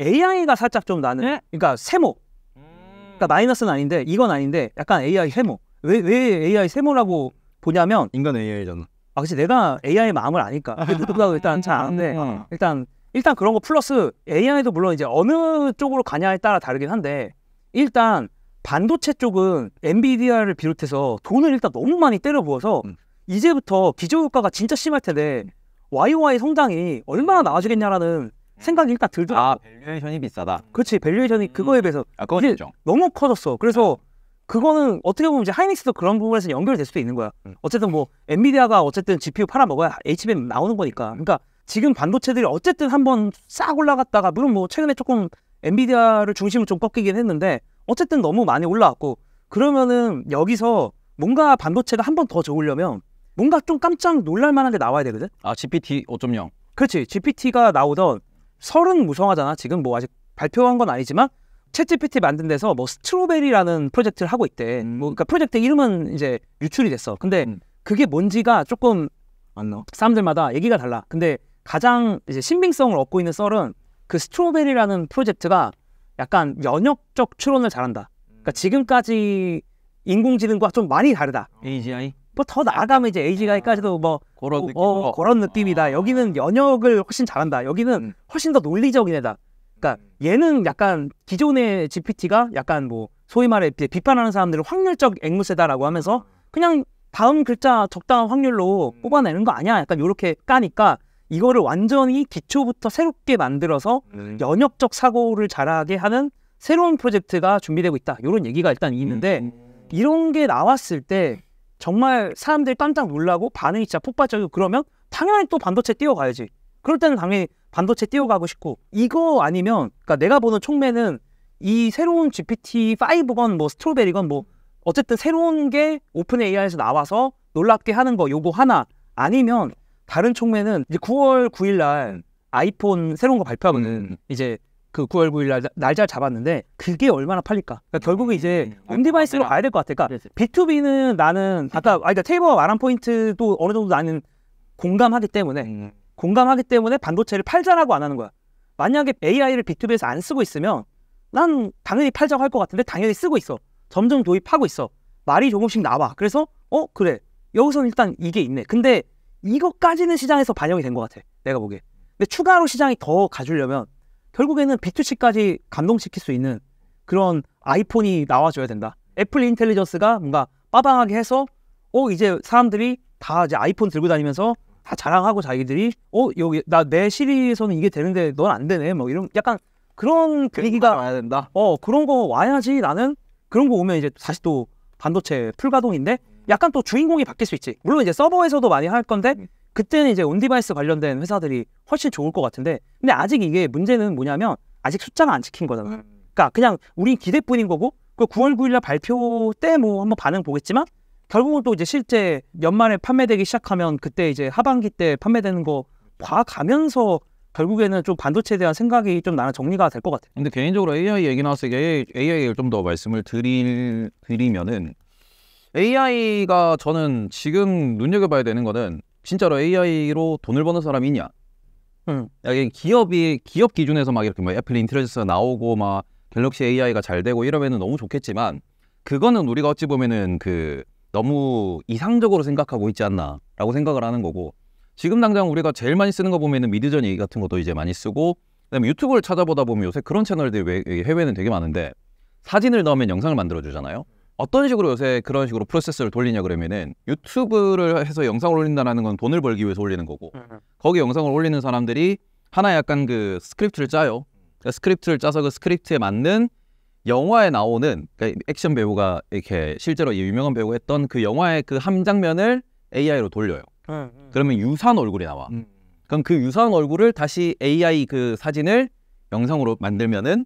AI가 살짝 좀 나는, 네? 그러니까 세모. 그러니까 마이너스는 아닌데, 이건 아닌데, 약간 AI 세모. 왜, 왜 AI 세모라고 보냐면, 인간 AI잖아. 아, 그치, 내가 AI의 마음을 아니까. 그 누구보다도 일단 잘 아는데, 음. 일단, 일단 그런 거 플러스 AI도 물론 이제 어느 쪽으로 가냐에 따라 다르긴 한데, 일단 반도체 쪽은 엔비디아를 비롯해서 돈을 일단 너무 많이 때려 부어서 음. 이제부터 기저효과가 진짜 심할 텐데 YOY 성장이 얼마나 나아지겠냐라는 생각이 일단 들더라고. 아, 밸류에이션이 비싸다. 그렇지, 밸류에이션이 그거에 음. 비해서 아, 그건 인정. 너무 커졌어. 그래서 아. 그거는 어떻게 보면 이제 하이닉스도 그런 부분에서 연결될 수도 있는 거야. 음. 어쨌든 뭐 엔비디아가 어쨌든 GPU 팔아먹어야 HBM 나오는 거니까. 그러니까 지금 반도체들이 어쨌든 한번 싹 올라갔다가 물론 뭐 최근에 조금 엔비디아를 중심으로 좀 꺾이긴 했는데 어쨌든 너무 많이 올라왔고 그러면은 여기서 뭔가 반도체가 한 번 더 좋으려면 뭔가 좀 깜짝 놀랄 만한 게 나와야 되거든. 아 GPT 5.0. 그렇지. GPT가 나오던 서른 무성하잖아. 지금 뭐 아직 발표한 건 아니지만 챗 GPT 만든 데서 뭐 스트로베리라는 프로젝트를 하고 있대. 음. 뭐 그러니까 프로젝트 이름은 이제 유출이 됐어. 근데 음. 그게 뭔지가 조금 안 나와. 사람들마다 얘기가 달라. 근데 가장 이제 신빙성을 얻고 있는 썰은 그 스트로베리라는 프로젝트가 약간 면역적 추론을 잘한다. 그러니까 음. 지금까지 인공지능과 좀 많이 다르다. AGI? 어. 뭐더 나아가면 이제 AGI까지도 뭐 그런 느낌. 어, 그런 느낌이다. 아. 여기는 면역을 훨씬 잘한다. 여기는 음. 훨씬 더 논리적인 애다. 그러니까 음. 얘는 약간 기존의 GPT가 약간 뭐 소위 말해 비판하는 사람들은 확률적 앵무새다라고 하면서 아. 그냥 다음 글자 적당한 확률로 뽑아내는 거 아니야? 약간 요렇게 까니까 이거를 완전히 기초부터 새롭게 만들어서 네. 연역적 사고를 자라게 하는 새로운 프로젝트가 준비되고 있다. 이런 얘기가 일단 음, 있는데 음. 이런 게 나왔을 때 정말 사람들이 깜짝 놀라고 반응이 진짜 폭발적이고 그러면 당연히 또 반도체 뛰어가야지. 그럴 때는 당연히 반도체 뛰어가고 싶고 이거 아니면 그러니까 내가 보는 총매는 이 새로운 GPT-5건 뭐 스트로베리건 뭐 어쨌든 새로운 게 오픈 AI에서 나와서 놀랍게 하는 거 요거 하나 아니면 다른 총매는 이제 9월 9일 날 아이폰 새로운 거 발표하면은 음. 음, 음. 이제 그 9월 9일 날 날짜를 잡았는데 그게 얼마나 팔릴까? 그러니까 결국에 음, 이제 온 디바이스로 가야 될 것 같아. 그러니까 B2B는 나는 아까 아 그러니까 테이버 말한 포인트도 어느 정도 나는 공감하기 때문에 음. 공감하기 때문에 반도체를 팔자라고 안 하는 거야. 만약에 AI를 B2B에서 안 쓰고 있으면 난 당연히 팔자고 할 것 같은데 당연히 쓰고 있어. 점점 도입하고 있어. 말이 조금씩 나와. 그래서 어 그래 여기서 일단 이게 있네. 근데 이것까지는 시장에서 반영이 된 것 같아. 내가 보기에. 근데 추가로 시장이 더 가주려면 결국에는 B2C까지 감동시킬 수 있는 그런 아이폰이 나와줘야 된다. 애플 인텔리전스가 뭔가 빠방하게 해서 어 이제 사람들이 다 이제 아이폰 들고 다니면서 다 자랑하고 자기들이 어 여기 나 내 시리에서는 이게 되는데 넌 안 되네 뭐 이런 약간 그런 분위기가 와야 된다. 어 그런 거 와야지 나는 그런 거 오면 이제 다시 또 반도체 풀 가동인데 약간 또 주인공이 바뀔 수 있지. 물론 이제 서버에서도 많이 할 건데 음. 그때는 이제 온디바이스 관련된 회사들이 훨씬 좋을 것 같은데 근데 아직 이게 문제는 뭐냐면 아직 숫자가 안 찍힌 거잖아. 음. 그러니까 그냥 우린 기대뿐인 거고 그 9월 9일 날 발표 때 뭐 한번 반응 보겠지만 결국은 또 이제 실제 연말에 판매되기 시작하면 그때 이제 하반기 때 판매되는 거 봐가면서 결국에는 좀 반도체에 대한 생각이 좀 나는 정리가 될 것 같아요. 근데 개인적으로 AI 얘기 나왔으니까 AI, AI를 좀 더 말씀을 드릴, 드리면은 AI가 저는 지금 눈여겨봐야 되는 거는 진짜로 AI로 돈을 버는 사람이냐? 응. 기업이 기업 기준에서 막 이렇게 뭐 애플 인텔리전스가 나오고 막 갤럭시 AI가 잘 되고 이러면은 너무 좋겠지만 그거는 우리가 어찌 보면은 그 너무 이상적으로 생각하고 있지 않나라고 생각을 하는 거고 지금 당장 우리가 제일 많이 쓰는 거 보면은 미드저니 같은 것도 이제 많이 쓰고 그다음에 유튜브를 찾아보다 보면 요새 그런 채널들이 해외는 되게 많은데 사진을 넣으면 영상을 만들어 주잖아요. 어떤 식으로 요새 그런 식으로 프로세스를 돌리냐 그러면은 유튜브를 해서 영상을 올린다라는 건 돈을 벌기 위해서 올리는 거고 음, 음. 거기 영상을 올리는 사람들이 하나 약간 그 스크립트를 짜요. 그러니까 스크립트를 짜서 그 스크립트에 맞는 영화에 나오는 그러니까 액션 배우가 이렇게 실제로 유명한 배우가 했던 그 영화의 그 한 장면을 AI로 돌려요. 음, 그러면 유사한 얼굴이 나와. 그럼 그 유사한 얼굴을 다시 AI 그 사진을 영상으로 만들면은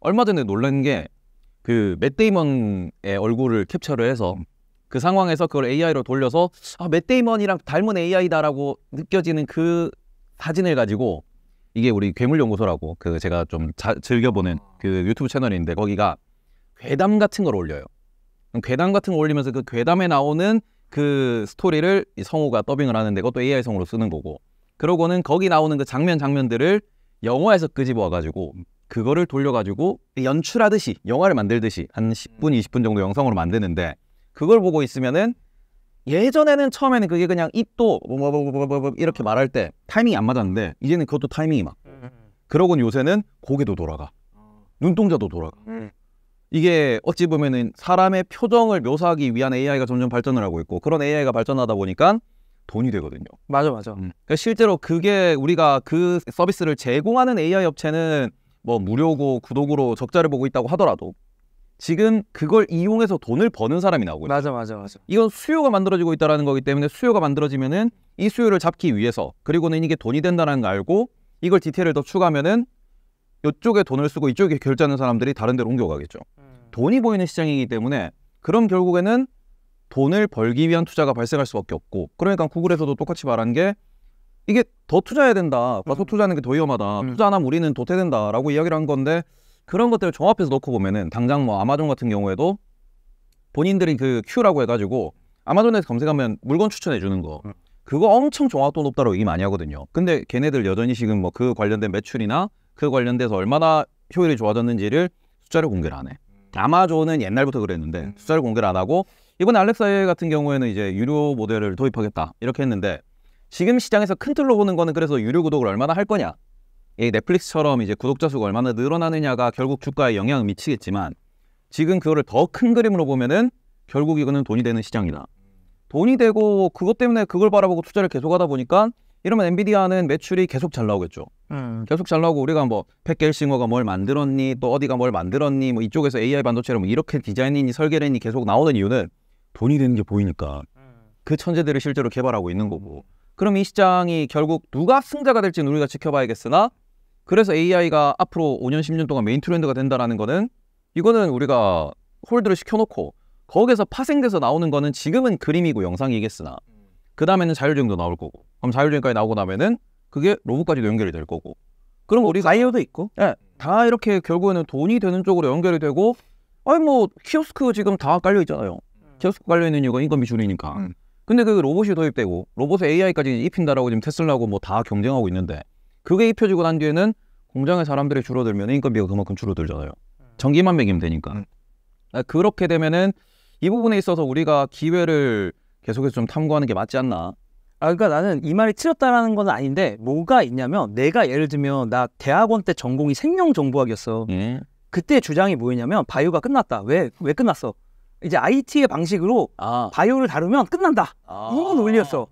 얼마 전에 놀란 게 그맷 데이먼의 얼굴을 캡처를 해서 그 상황에서 그걸 AI로 돌려서 아, 맷 데이먼이랑 닮은 AI다라고 느껴지는 그 사진을 가지고 이게 우리 괴물연구소라고 그 제가 좀 자, 즐겨보는 그 유튜브 채널인데 거기가 괴담 같은 걸 올려요. 괴담 같은 걸 올리면서 그 괴담에 나오는 그 스토리를 이 성우가 더빙을 하는데 그것도 AI 성우로 쓰는 거고 그러고는 거기 나오는 그 장면 장면들을 영화에서 끄집어와가지고 그거를 돌려가지고 연출하듯이 영화를 만들듯이 한 10분, 20분 정도 영상으로 만드는데 그걸 보고 있으면은 예전에는 처음에는 그게 그냥 입도 이렇게 말할 때 타이밍이 안 맞았는데 이제는 그것도 타이밍이 막 그러곤 요새는 고개도 돌아가 눈동자도 돌아가 음. 이게 어찌 보면은 사람의 표정을 묘사하기 위한 AI가 점점 발전을 하고 있고 그런 AI가 발전하다 보니까 돈이 되거든요. 맞아 맞아. 음. 그러니까 실제로 그게 우리가 그 서비스를 제공하는 AI 업체는 뭐 무료고 구독으로 적자를 보고 있다고 하더라도 지금 그걸 이용해서 돈을 버는 사람이 나오고 있죠. 맞아 맞아 맞아. 이건 수요가 만들어지고 있다라는 거기 때문에 수요가 만들어지면은 이 수요를 잡기 위해서 그리고는 이게 돈이 된다는 걸 알고 이걸 디테일을 더 추가하면은 이쪽에 돈을 쓰고 이쪽에 결제하는 사람들이 다른 데로 옮겨가겠죠. 음. 돈이 보이는 시장이기 때문에 그럼 결국에는 돈을 벌기 위한 투자가 발생할 수밖에 없고 그러니까 구글에서도 똑같이 말한 게 이게 더 투자해야 된다. 과소 음. 투자하는 게 더 위험하다. 음. 투자 안 하면 우리는 도태된다라고 이야기를 한 건데 그런 것들을 종합해서 넣고 보면은 당장 뭐 아마존 같은 경우에도 본인들이 그 Q라고 해가지고 아마존에서 검색하면 물건 추천해 주는 거 음. 그거 엄청 종합도 높다고 라 얘기 많이 하거든요. 근데 걔네들 여전히 지금 뭐 그 관련된 매출이나 그 관련돼서 얼마나 효율이 좋아졌는지를 숫자를 공개를 안 해. 아마존은 옛날부터 그랬는데 숫자를 공개를 안 하고 이번에 알렉사 같은 경우에는 이제 유료 모델을 도입하겠다 이렇게 했는데 지금 시장에서 큰 틀로 보는 거는 그래서 유료 구독을 얼마나 할 거냐 이 넷플릭스처럼 이제 구독자 수가 얼마나 늘어나느냐가 결국 주가에 영향을 미치겠지만 지금 그거를 더 큰 그림으로 보면은 결국 이거는 돈이 되는 시장이다. 돈이 되고 그것 때문에 그걸 바라보고 투자를 계속하다 보니까 이러면 엔비디아는 매출이 계속 잘 나오겠죠. 음. 계속 잘 나오고 우리가 뭐 팩겔싱어가 뭘 만들었니 또 어디가 뭘 만들었니 뭐 이쪽에서 AI 반도체로 뭐 이렇게 디자인이니 설계했니 계속 나오는 이유는 돈이 되는 게 보이니까 음. 그 천재들을 실제로 개발하고 있는 거고. 그럼 이 시장이 결국 누가 승자가 될지는 우리가 지켜봐야겠으나 그래서 AI가 앞으로 5년 10년 동안 메인 트렌드가 된다라는 거는 이거는 우리가 홀드를 시켜놓고 거기서 파생돼서 나오는 거는 지금은 그림이고 영상이겠으나 그 다음에는 자율주행도 나올 거고 그럼 자율주행까지 나오고 나면은 그게 로봇까지도 연결이 될 거고 그럼 뭐 우리가 아이어도 있고 네, 다 이렇게 결국에는 돈이 되는 쪽으로 연결이 되고 아니 뭐 키오스크 지금 다 깔려 있잖아요 음. 키오스크 깔려 있는 이유가 인건비 줄이니까 음. 근데 그 로봇이 도입되고 로봇에 AI까지 입힌다라고 지금 테슬라고 하뭐다 경쟁하고 있는데 그게 입혀지고 난 뒤에는 공장의 사람들이 줄어들면 인건비가 그만큼 줄어들잖아요. 음. 전기만 매기면 되니까. 음. 아, 그렇게 되면은 이 부분에 있어서 우리가 기회를 계속해서 좀 탐구하는 게 맞지 않나. 아 그러니까 나는 이 말이 틀렸다라는 건 아닌데 뭐가 있냐면 내가 예를 들면 나 대학원 때 전공이 생명정보학이었어. 예. 그때 주장이 뭐였냐면 바이오가 끝났다. 왜왜 끝났어? 이제 IT의 방식으로 아. 바이오를 다루면 끝난다. 아. 이 논리였어.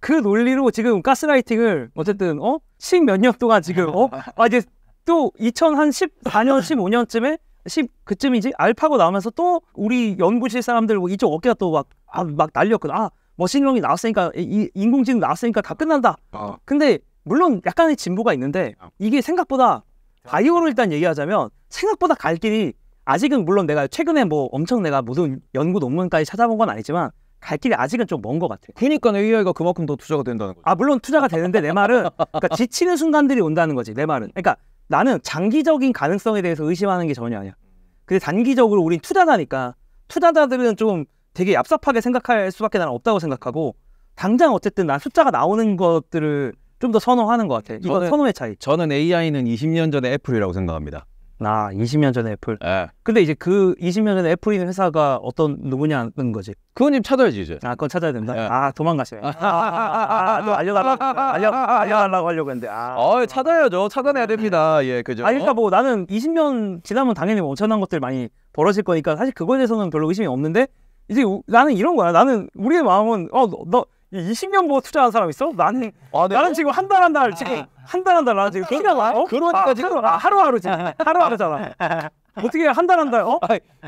그 논리로 지금 가스라이팅을 어쨌든 어? 십 몇 년 동안 지금 어? 아 이제 또 2014년 15년쯤에 10 그쯤이지 알파고 나오면서 또 우리 연구실 사람들 뭐 이쪽 어깨가 또 막막 아, 막 날렸거든. 아 머신러닝 나왔으니까 이 인공지능 나왔으니까 다 끝난다. 어. 근데 물론 약간의 진보가 있는데 어. 이게 생각보다 바이오를 일단 얘기하자면 생각보다 갈 길이 아직은 물론 내가 최근에 뭐 엄청 내가 모든 연구 논문까지 찾아본 건 아니지만 갈 길이 아직은 좀 먼 것 같아요. 그러니까 AI가 그만큼 더 투자가 된다는 거죠. 아 물론 투자가 되는데 내 말은 그러니까 지치는 순간들이 온다는 거지 내 말은. 그러니까 나는 장기적인 가능성에 대해서 의심하는 게 전혀 아니야. 근데 단기적으로 우린 투자자니까 투자자들은 좀 되게 얍삽하게 생각할 수밖에 나는 없다고 생각하고 당장 어쨌든 난 숫자가 나오는 것들을 좀 더 선호하는 것 같아. 이건 선호의 차이. 저는 AI는 20년 전의 애플이라고 생각합니다. 나 아, 20년 전에 애플. 예. 근데 이제 그 20년 전에 애플인 회사가 어떤 누구냐는 거지. 그건님 찾아야지 이제. 아, 그건 찾아야 된다. 예. 아, 도망가세요 아, 아, 아, 아, 아, 아, 아 알려달라고 알려 알려달라고 하려고 했는데. 아, 어, 찾아야죠. 찾아내야 됩니다. 예, 그죠. 아, 그러니까 어? 뭐 나는 20년 지나면 당연히 뭐 엄청난 것들 많이 벌어질 거니까 사실 그거에 대해서는 별로 의심이 없는데 이제 우, 나는 이런 거야. 나는 우리의 마음은 어너 20년 뭐 투자한 사람 있어? 나는 아, 네. 나는 지금 한 달 한 달 한 달, 지금 아. 한달 한 달 나는 지금 투자가 그러니까. 그러니까. 어? 그러니까 아, 지금 아, 그러니까. 하루하루 지금 아. 하루하루잖아. 어떻게 한 달 한 달 어?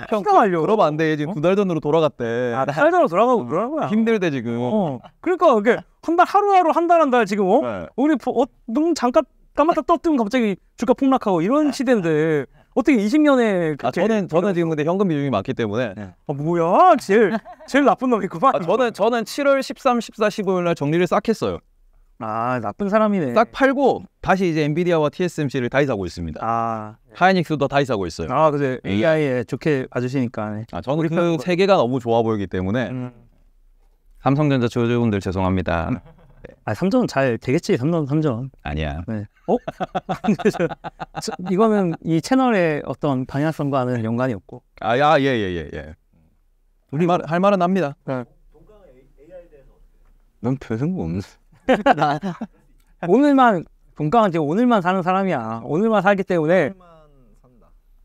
형 투자하려. 그러면 안 돼. 지금 어? 두달 전으로 돌아갔대. 아, 달 전으로 돌아가고 어, 그러는 거야. 힘들대 지금. 어. 그러니까 이게 한 달 하루하루 한 달 한 달 지금 어? 네. 우리 어, 눈 잠깐 까맣다 떴더니 갑자기 주가 폭락하고 이런 아. 시대인데 어떻게 20년에 아, 그 저는 저는 지금 근데 현금 비중이 많기 때문에 네. 아, 뭐야 제일 제일 나쁜 놈이구만 아, 저는 저는 7월 13, 14, 15일 날 정리를 싹 했어요 아 나쁜 사람이네 싹 팔고 다시 이제 엔비디아와 TSMC를 다시 사고 있습니다 아 하이닉스도 다이 사고 있어요 아 그래 AI에 예. 좋게 봐주시니까 네. 아 저는 그세 개가 너무 좋아 보이기 때문에 음. 삼성전자 주주분들 죄송합니다 음. 아 3점 잘 되겠지 3점 3점 아니야. 네. 어? 그 저- 이거면 이 채널의 어떤 방향성과는 연관이 없고 아야 예예예 예, 예. 우리 말 할 말은 합니다. 난별 네. 생각 없는. 오늘만 건강한 제 오늘만 사는 사람이야 오늘만 살기 때문에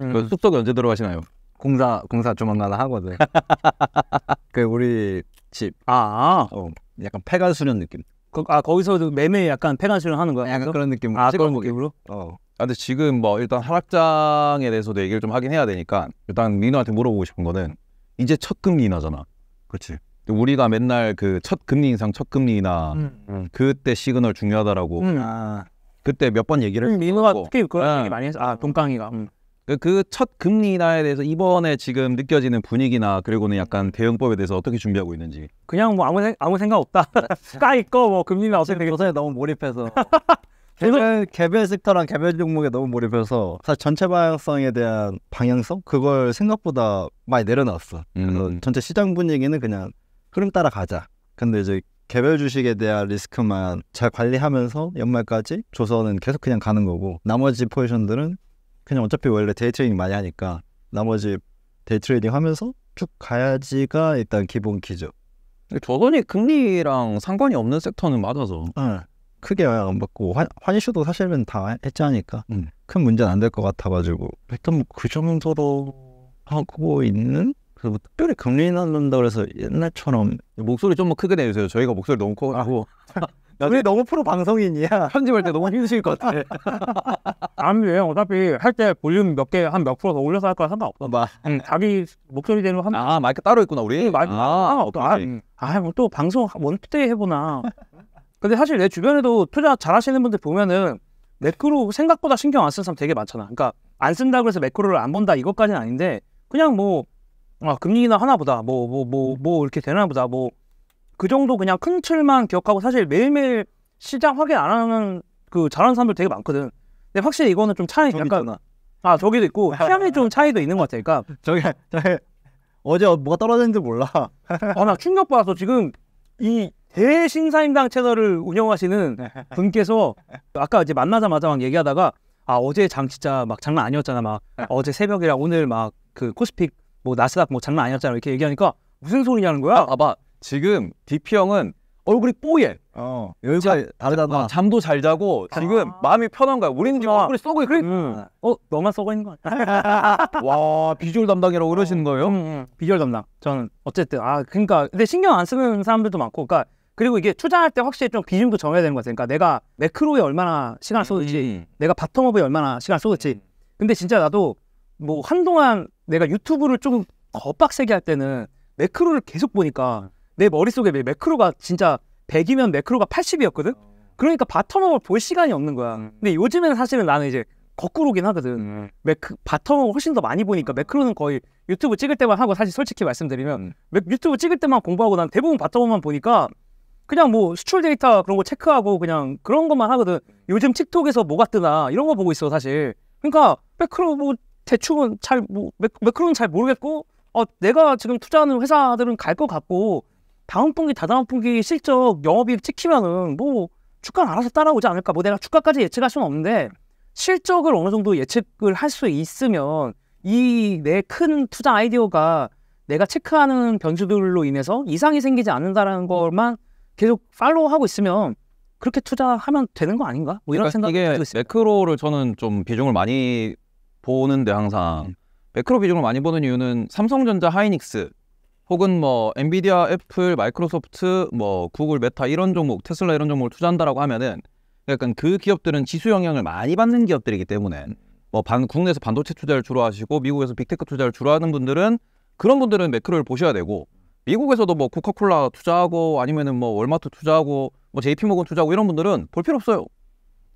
음. 그 숙소가 언제 들어가시나요? 공사 공사 조만간 하거든. 그 우리 집아 아. 어, 약간 폐가 수련 느낌. 거, 아 거기서 매매 약간 폐간실을 하는 거야? 약간 그런 느낌으로. 아 그런 느낌으로? 어. 아, 근데 지금 뭐 일단 하락장에 대해서도 얘기를 좀 하긴 해야 되니까 일단 민호한테 물어보고 싶은 거는 이제 첫 금리 인하잖아. 그렇지. 우리가 맨날 그 첫 금리 인상, 첫 금리 인하 음. 음, 그때 시그널 중요하다라고. 음, 아. 그때 몇 번 얘기를. 민호가 음, 특히 그런 예. 얘기 많이 했어. 아 돈깡이가. 음. 그첫 그 금리 인하에 대해서 이번에 지금 느껴지는 분위기나 그리고는 약간 대응법에 대해서 어떻게 준비하고 있는지 그냥 뭐 아무 생, 아무 생각 없다. 까 아, 있고 뭐 금리나 어떻게 되겠 조선 너무 몰입해서 개별 개별 섹터랑 개별 종목에 너무 몰입해서 사실 전체 방향성에 대한 방향성 그걸 생각보다 많이 내려놨어. 그래서 음. 전체 시장 분위기는 그냥 흐름 따라 가자. 근데 이제 개별 주식에 대한 리스크만 잘 관리하면서 연말까지 조선은 계속 그냥 가는 거고 나머지 포지션들은 그냥 어차피 원래 데이트레이딩 많이 하니까 나머지 데이트레이딩 하면서 쭉 가야지가 일단 기본 키죠. 저번에 금리랑 상관이 없는 섹터는 맞아서. 응. 네. 크게 영향 안 받고 환, 환이쇼도 사실은 다 했지 하니까 응. 음. 큰 문제는 안 될 것 같아가지고 일단 뭐그 정도로 하고 있는 그래서 뭐 특별히 금리 낮는다 그래서 옛날처럼 목소리 좀뭐 크게 내주세요. 저희가 목소리 너무 커가지고 아, 뭐. 우리 너무 프로 방송인이야. 편집할 때 너무 힘드실 것 같아. 아안요 어차피 할 때 볼륨 몇 개 한 몇 프로 더 올려서 할거야 상관없어. 막 음, 자기 목소리대로 한. 면아 마이크 따로 있구나 우리. 음, 마이크 아, 아, 아, 아, 뭐 아, 뭐또 방송 원투데이 해보나. 근데 사실 내 주변에도 투자 잘하시는 분들 보면은 매크로 생각보다 신경 안 쓰는 사람 되게 많잖아. 그러니까 안 쓴다 그래서 매크로를 안 본다 이것까지는 아닌데 그냥 뭐 아, 금리나 하나 보다. 뭐뭐뭐뭐 뭐, 뭐, 이렇게 되나 보다. 뭐그 정도 그냥 큰 틀만 기억하고 사실 매일매일 시장 확인 안 하는 그 잘하는 사람들 되게 많거든. 근데 확실히 이거는 좀 차이 약간 있구나아 아, 저기도 있고 취향이 좀 차이도 있는 것 같아. 그러니까 저기 저기 어제 뭐가 떨어졌는지 몰라. 아 나 충격 받아서 지금 이 대신사임당 채널을 운영하시는 네. 분께서 아까 이제 만나자마자 막 얘기하다가 아 어제 장 진짜 막 장난 아니었잖아 막 네. 어제 새벽이랑 오늘 막 그 코스픽 뭐 나스닥 뭐 장난 아니었잖아 이렇게 얘기하니까 무슨 소리냐는 거야? 아, 아, 마, 지금 DP형은 얼굴이 뽀얘. 어, 여기가 자, 다르잖아. 자, 잠도 잘 자고 지금 아. 마음이 편한 거야. 우리는 지금 어. 얼굴이 썩어 있거든. 음. 어, 너만 썩어 있는 거 같아. 와, 비주얼 담당이라고 그러시는 거예요? 음, 음. 비주얼 담당. 저는 어쨌든 아, 그러니까 근데 신경 안 쓰는 사람들도 많고, 그러니까 그리고 이게 투자할 때 확실히 좀비중도 정해야 되는 거같아 그러니까 내가 매크로에 얼마나 시간을 음, 쏟을지, 음, 음. 내가 바텀업에 얼마나 시간을 쏟을지. 근데 진짜 나도 뭐 한동안 내가 유튜브를 조금 겁박세게 할 때는 매크로를 계속 보니까. 내 머릿속에 매크로가 진짜 100이면 매크로가 80이었거든? 아. 그러니까 바텀업을 볼 시간이 없는 거야. 음. 근데 요즘에는 사실은 나는 이제 거꾸로긴 하거든. 음. 매크, 바텀업을 훨씬 더 많이 보니까 음. 매크로는 거의 유튜브 찍을 때만 하고 사실 솔직히 말씀드리면 음. 유튜브 찍을 때만 공부하고 난 대부분 바텀업만 보니까 그냥 뭐 수출 데이터 그런 거 체크하고 그냥 그런 것만 하거든. 요즘 틱톡에서 뭐가 뜨나 이런 거 보고 있어 사실. 그러니까 매크로 뭐 대충은 잘뭐 매크로는 잘 모르겠고 어 내가 지금 투자하는 회사들은 갈 것 같고 다음 분기 다다음 분기 실적 영업이익 찍히면은 뭐 주가는 알아서 따라오지 않을까 뭐 내가 주가까지 예측할 수는 없는데 실적을 어느 정도 예측을 할 수 있으면 이 내 큰 투자 아이디어가 내가 체크하는 변수들로 인해서 이상이 생기지 않는다라는 것만 계속 팔로우하고 있으면 그렇게 투자하면 되는 거 아닌가? 뭐 이런 그러니까 생각이 들고 있어요. 매크로를 저는 좀 비중을 많이 보는데 항상 음. 매크로 비중을 많이 보는 이유는 삼성전자, 하이닉스 혹은 뭐 엔비디아, 애플, 마이크로소프트, 뭐 구글, 메타 이런 종목, 테슬라 이런 종목을 투자한다라고 하면은 약간 그 기업들은 지수 영향을 많이 받는 기업들이기 때문에 뭐 반, 국내에서 반도체 투자를 주로 하시고 미국에서 빅테크 투자를 주로 하는 분들은 그런 분들은 매크로를 보셔야 되고 미국에서도 뭐 코카콜라 투자하고 아니면은 뭐 월마트 투자하고 뭐 JP모건 투자하고 이런 분들은 볼 필요 없어요.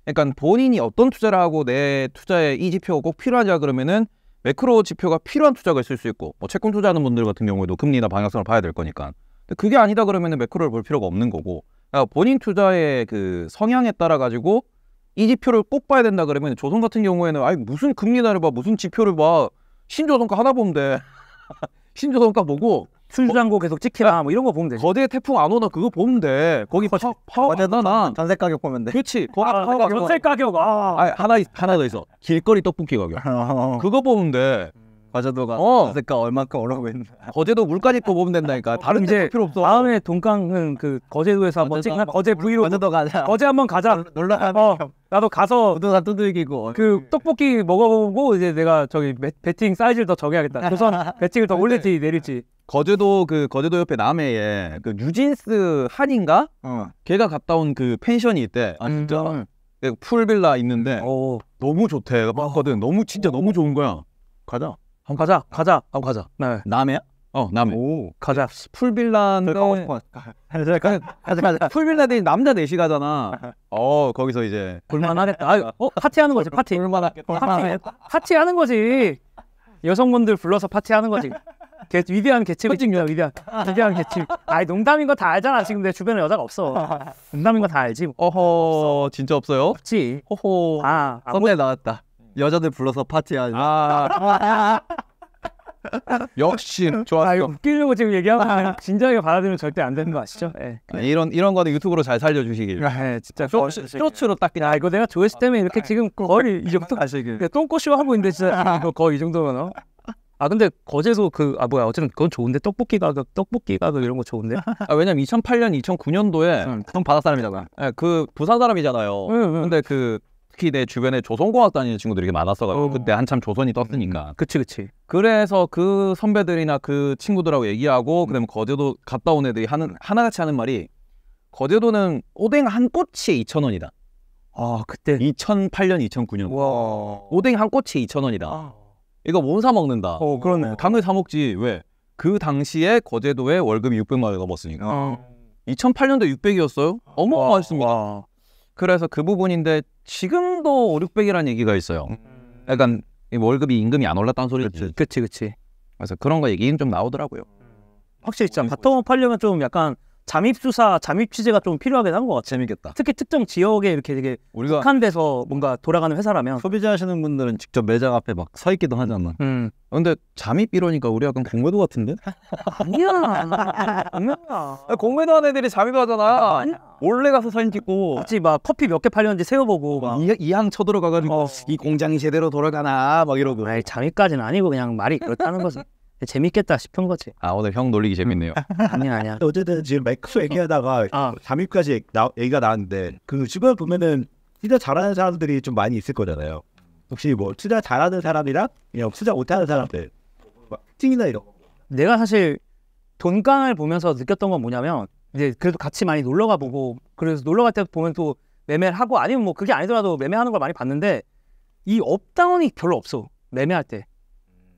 약간 본인이 어떤 투자를 하고 내 투자에 이 지표가 꼭 필요하냐 그러면은 매크로 지표가 필요한 투자가 있을 수 있고 뭐 채권 투자하는 분들 같은 경우에도 금리나 방향성을 봐야 될 거니까 근데 그게 아니다 그러면 매크로를 볼 필요가 없는 거고 그 본인 투자의 그 성향에 따라 가지고 이 지표를 꼭 봐야 된다 그러면 조선 같은 경우에는 아니 무슨 금리나를 봐 무슨 지표를 봐 신조선가 하나 보면 돼 신조선가 보고 순수고거 계속 찍히나 뭐 이런 거 보면 되지. 거대 태풍 안 오나 그거 보면 돼. 거기 파, 파워 안 나나. 전세 가격 보면 돼. 그렇지. 거 아, 파워 가격. 전세 가격. 아. 아니, 하나 하나 더 있어. 길거리 떡볶이 가격. 어. 그거 보면 돼. 과자도가 어. 어제가 얼마큼 오라고 했데 거제도 물까지 또 보면 된다니까 어, 다른 이 그 필요 없어 다음에 동강은 그 거제도에서 한번 찍나 거제 브이로그 과자도 가자 거제 한번 가자 놀러 어, 나도 가서 우도가 두들기고 그 떡볶이 먹어보고 이제 내가 저기 배, 배팅 사이즈를 더 정해야겠다 우선 배팅을 더 올릴지 내릴지 거제도 그 거제도 옆에 남해에 그 뉴진스 한인가 어. 걔가 갔다 온 그 펜션이 있대 아 진짜 음. 그 풀빌라 있는데 오. 어. 너무 좋대 봤거든 너무 진짜 너무 좋은 거야 가자 한번 어, 가자 가자 하고 어, 가자 네. 남해야? 어 남해 오 가자 풀빌라는 가고 싶은 가자 가자 가자 풀빌라들이 남자 넷이 네 가잖아 어 거기서 이제 볼만하겠다 아, 어 파티하는 거지 파티 볼만하겠다 파티, 파티하는 거지 여성분들 불러서 파티하는 거지 개, 위대한 계측이야 위대한 위대한 계측 아이 농담인 거 다 알잖아 지금 내 주변에 여자가 없어 농담인 거 다 알지 뭐. 어허 없어. 진짜 없어요? 없지 호호 아 선내 나왔다 여자들 불러서 파티하자 아, 역시 아, 좋았어. 아, 웃기려고 지금 얘기하면 진작에 받아들이면 절대 안 되는 거 아시죠? 아, 예. 아, 이런 이런 거는 유튜브로 잘 살려주시길. 아, 예, 진짜 쇼- 츠로딱 그냥 아, 이거 내가 조회수 때문에 이렇게 지금 거의 이 정도 가시길. 똥꼬쇼 하고 있는데 진짜 이거 거의 이 정도면 어? 아 근데 거제도 그 아 뭐야 어쨌든 그건 좋은데 떡볶이 가격 떡볶이 가격 이런 거 좋은데 아, 왜냐면 2008년, 2009년도에 응. 전 바다 사람이잖아. 예, 그 부산 사람이잖아요. 응, 응. 근데 그 특히 내 주변에 조선공학 다니는 친구들이 되게 많았어가지고 어. 그때 한참 조선이 떴으니까. 음, 음. 그치 그치. 그래서 그 선배들이나 그 친구들하고 얘기하고 음. 그다음에 거제도 갔다 온 애들이 하는 하나같이 하는 말이 거제도는 오뎅 한 꼬치에 2천 원이다. 아 그때 2008년 2009년 와. 오뎅 한꼬치 2천 원이다. 아. 이거 뭔 사 먹는다. 어 그러네. 당을 사 먹지 왜? 그 당시에 거제도에 월급이 600만 원 넘었으니까. 어. 아. 2008년도 600이었어요? 어마어마했습니다. 그래서 그 부분인데 지금 도 5, 600이라는 얘기가 있어요. 음. 약간 월급이 임금이 안 올랐다는 소리지. 그치, 그치. 그래서 그런 거 얘기는 좀 나오더라고요. 음. 확실히 진 음. 바텀업 하려면 좀 약간 잠입 수사, 잠입 취재가 좀 필요하긴 한 것 같아요. 재밌겠다. 특히 특정 지역에 이렇게 되게 우리가 북한 데서 뭔가 돌아가는 회사라면 소비자 하시는 분들은 직접 매장 앞에 막 서 있기도 하잖아. 음. 아, 근데 잠입 이러니까 우리 약간 공매도 같은데? 아니야. 아니야. 아, 공매도 하는 애들이 잠입하잖아. 몰래 가서 사진 찍고. 같이 막 커피 몇 개 팔렸는지 세어보고 막. 이항 쳐들어가가지고 어. 이 공장이 제대로 돌아가나 막 이러고. 아이, 잠입까지는 아니고 그냥 말이 그렇다는 거지. 재밌겠다 싶은 거지. 아 오늘 형 놀리기 재밌네요. 아니야 아니야. 어쨌든 지금 맥스 어. 얘기하다가 어. 잠입까지 나, 얘기가 나왔는데 그 주변 보면은 투자 잘하는 사람들이 좀 많이 있을 거잖아요. 혹시 뭐 투자 잘하는 사람이랑 그냥 투자 못하는 사람들 뭐 특징이나 이런 내가 사실 돈깡을 보면서 느꼈던 건 뭐냐면 이제 그래도 같이 많이 놀러 가보고 그래서 놀러 갈때 보면 또 매매를 하고 아니면 뭐 그게 아니더라도 매매하는 걸 많이 봤는데 이 업다운이 별로 없어 매매할 때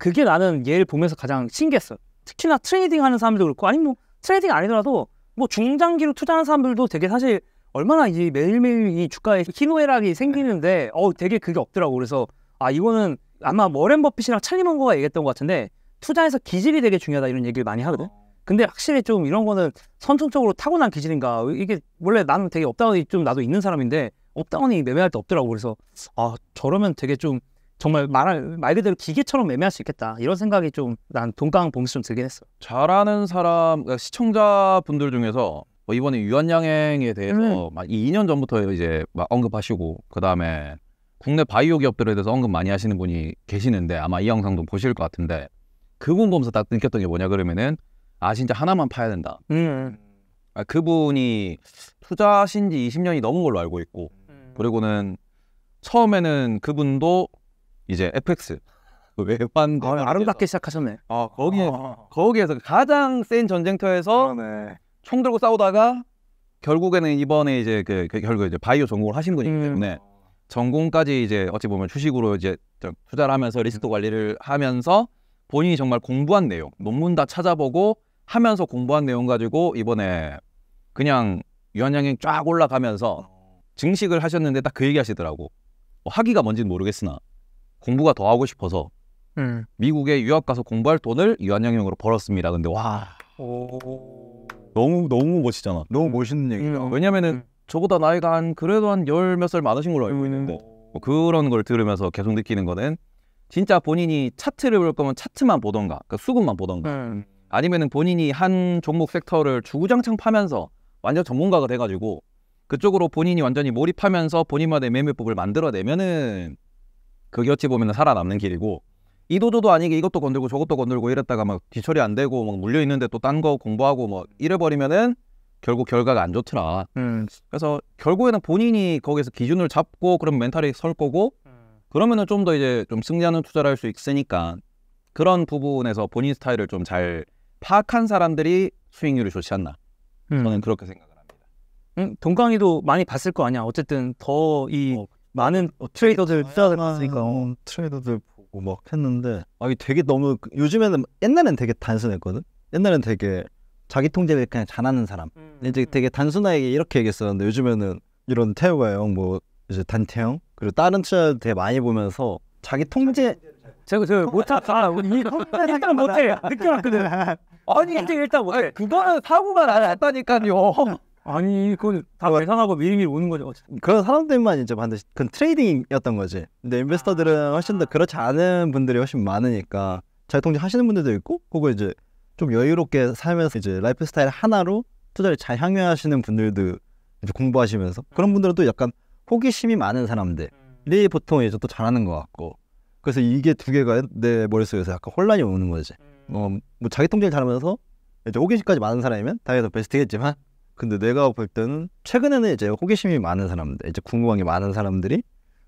그게 나는 얘를 보면서 가장 신기했어. 특히나 트레이딩 하는 사람들도 그렇고, 아니 뭐 트레이딩 아니더라도 뭐 중장기로 투자하는 사람들도 되게 사실 얼마나 이 매일매일 이 주가에 희노애락이 생기는데, 어 되게 그게 없더라고. 그래서 아 이거는 아마 머렌 버핏이랑 찰리 먼거가 얘기했던 것 같은데 투자에서 기질이 되게 중요하다 이런 얘기를 많이 하거든. 어. 근데 확실히 좀 이런 거는 선천적으로 타고난 기질인가 이게 원래 나는 되게 업다운이 좀 나도 있는 사람인데 업다운이 매매할 때 없더라고 그래서 아 저러면 되게 좀 정말 말, 말 그대로 기계처럼 매매할 수 있겠다 이런 생각이 좀 난 동강 봉수 좀 들긴 했어 잘하는 사람 그러니까 시청자분들 중에서 뭐 이번에 유한양행에 대해서 음. 막 2년 전부터 이제 막 언급하시고 그 다음에 국내 바이오 기업들에 대해서 언급 많이 하시는 분이 계시는데 아마 이 영상도 보실 것 같은데 그분 보면서 딱 느꼈던 게 뭐냐 그러면은 아 진짜 하나만 파야 된다. 음. 아, 그분이 투자하신 지 20년이 넘은 걸로 알고 있고 음. 그리고는 처음에는 그분도 이제 FX 외환 아, 아름답게 시작하셨네. 아 거기에 아. 거기에서 가장 센 전쟁터에서 그러네. 총 들고 싸우다가 결국에는 이번에 이제 그, 그 결국 이제 바이오 전공을 하신 분이기 음. 때문에 음. 전공까지 이제 어찌 보면 주식으로 이제 투자를 하면서 리스크 음. 관리를 하면서 본인이 정말 공부한 내용 논문 다 찾아보고 하면서 공부한 내용 가지고 이번에 그냥 유한양행 쫙 올라가면서 어. 증식을 하셨는데 딱 그 얘기 하시더라고 뭐 학위가 뭔지는 모르겠으나 공부가 더 하고 싶어서 음. 미국에 유학 가서 공부할 돈을 유한양형으로 벌었습니다. 근데 와 오. 너무 너무 멋지잖아. 음. 너무 멋있는 얘기다. 음. 어. 왜냐면은 음. 저보다 나이가 한 그래도 한 열 몇 살 많으신 걸로 알고 있는데 뭐 그런 걸 들으면서 계속 느끼는 거는 진짜 본인이 차트를 볼 거면 차트만 보던가 그러니까 수급만 보던가 음. 아니면은 본인이 한 종목 섹터를 주구장창 파면서 완전 전문가가 돼가지고 그쪽으로 본인이 완전히 몰입하면서 본인만의 매매법을 만들어내면은 그게 어찌 보면 살아남는 길이고 이도저도 아니게 이것도 건들고 저것도 건들고 이랬다가 막 뒤처리 안 되고 막 물려 있는데 또 딴 거 공부하고 뭐 이래버리면은 결국 결과가 안 좋더라. 음. 그래서 결국에는 본인이 거기서 기준을 잡고 그런 멘탈이 설 거고 그러면은 좀 더 이제 좀 승리하는 투자를 할 수 있으니까 그런 부분에서 본인 스타일을 좀 잘 파악한 사람들이 수익률이 좋지 않나 음. 저는 그렇게 생각을 합니다. 음, 동강이도 많이 봤을 거 아니야. 어쨌든 더이 어. 많은 어, 트레이더들 찾아봤으니까 아, 어. 어, 트레이더들 보고 막 했는데 아 이게 되게 너무 그, 요즘에는 옛날엔 되게 단순했거든 옛날엔 되게 자기 통제를 그냥 잘하는 사람 음, 근데 이제 음. 되게 단순하게 이렇게 얘기했었는데 요즘에는 이런 태우가 형뭐 이제 단태형 그리고 다른 투자들 되게 많이 보면서 자기 통제 제가 저 못하다 아, 일단 못해 느껴놨거든 아니 근데 일단 못해 그거는 사고가 났다니까요 아니 그건 다 계산하고 미리미리 오는 거죠 어쨌든. 그런 사람들만 이제 반드시 그건 트레이딩이었던 거지 근데 인베스터들은 아. 훨씬 더 그렇지 않은 분들이 훨씬 많으니까 자유통제 하시는 분들도 있고 그거 이제 좀 여유롭게 살면서 이제 라이프 스타일 하나로 투자를 잘 향유하시는 분들도 이제 공부하시면서 그런 음. 분들은 또 약간 호기심이 많은 사람들이 음. 보통 이제 또 잘하는 것 같고 그래서 이게 두 개가 내 머릿속에서 약간 혼란이 오는 거지 음. 어, 뭐 자기 통제를 잘하면서 이제 호기심까지 많은 사람이면 당연히 더 베스트겠지만 근데 내가 볼 때는 최근에는 이제 호기심이 많은 사람들, 이제 궁금한 게 많은 사람들이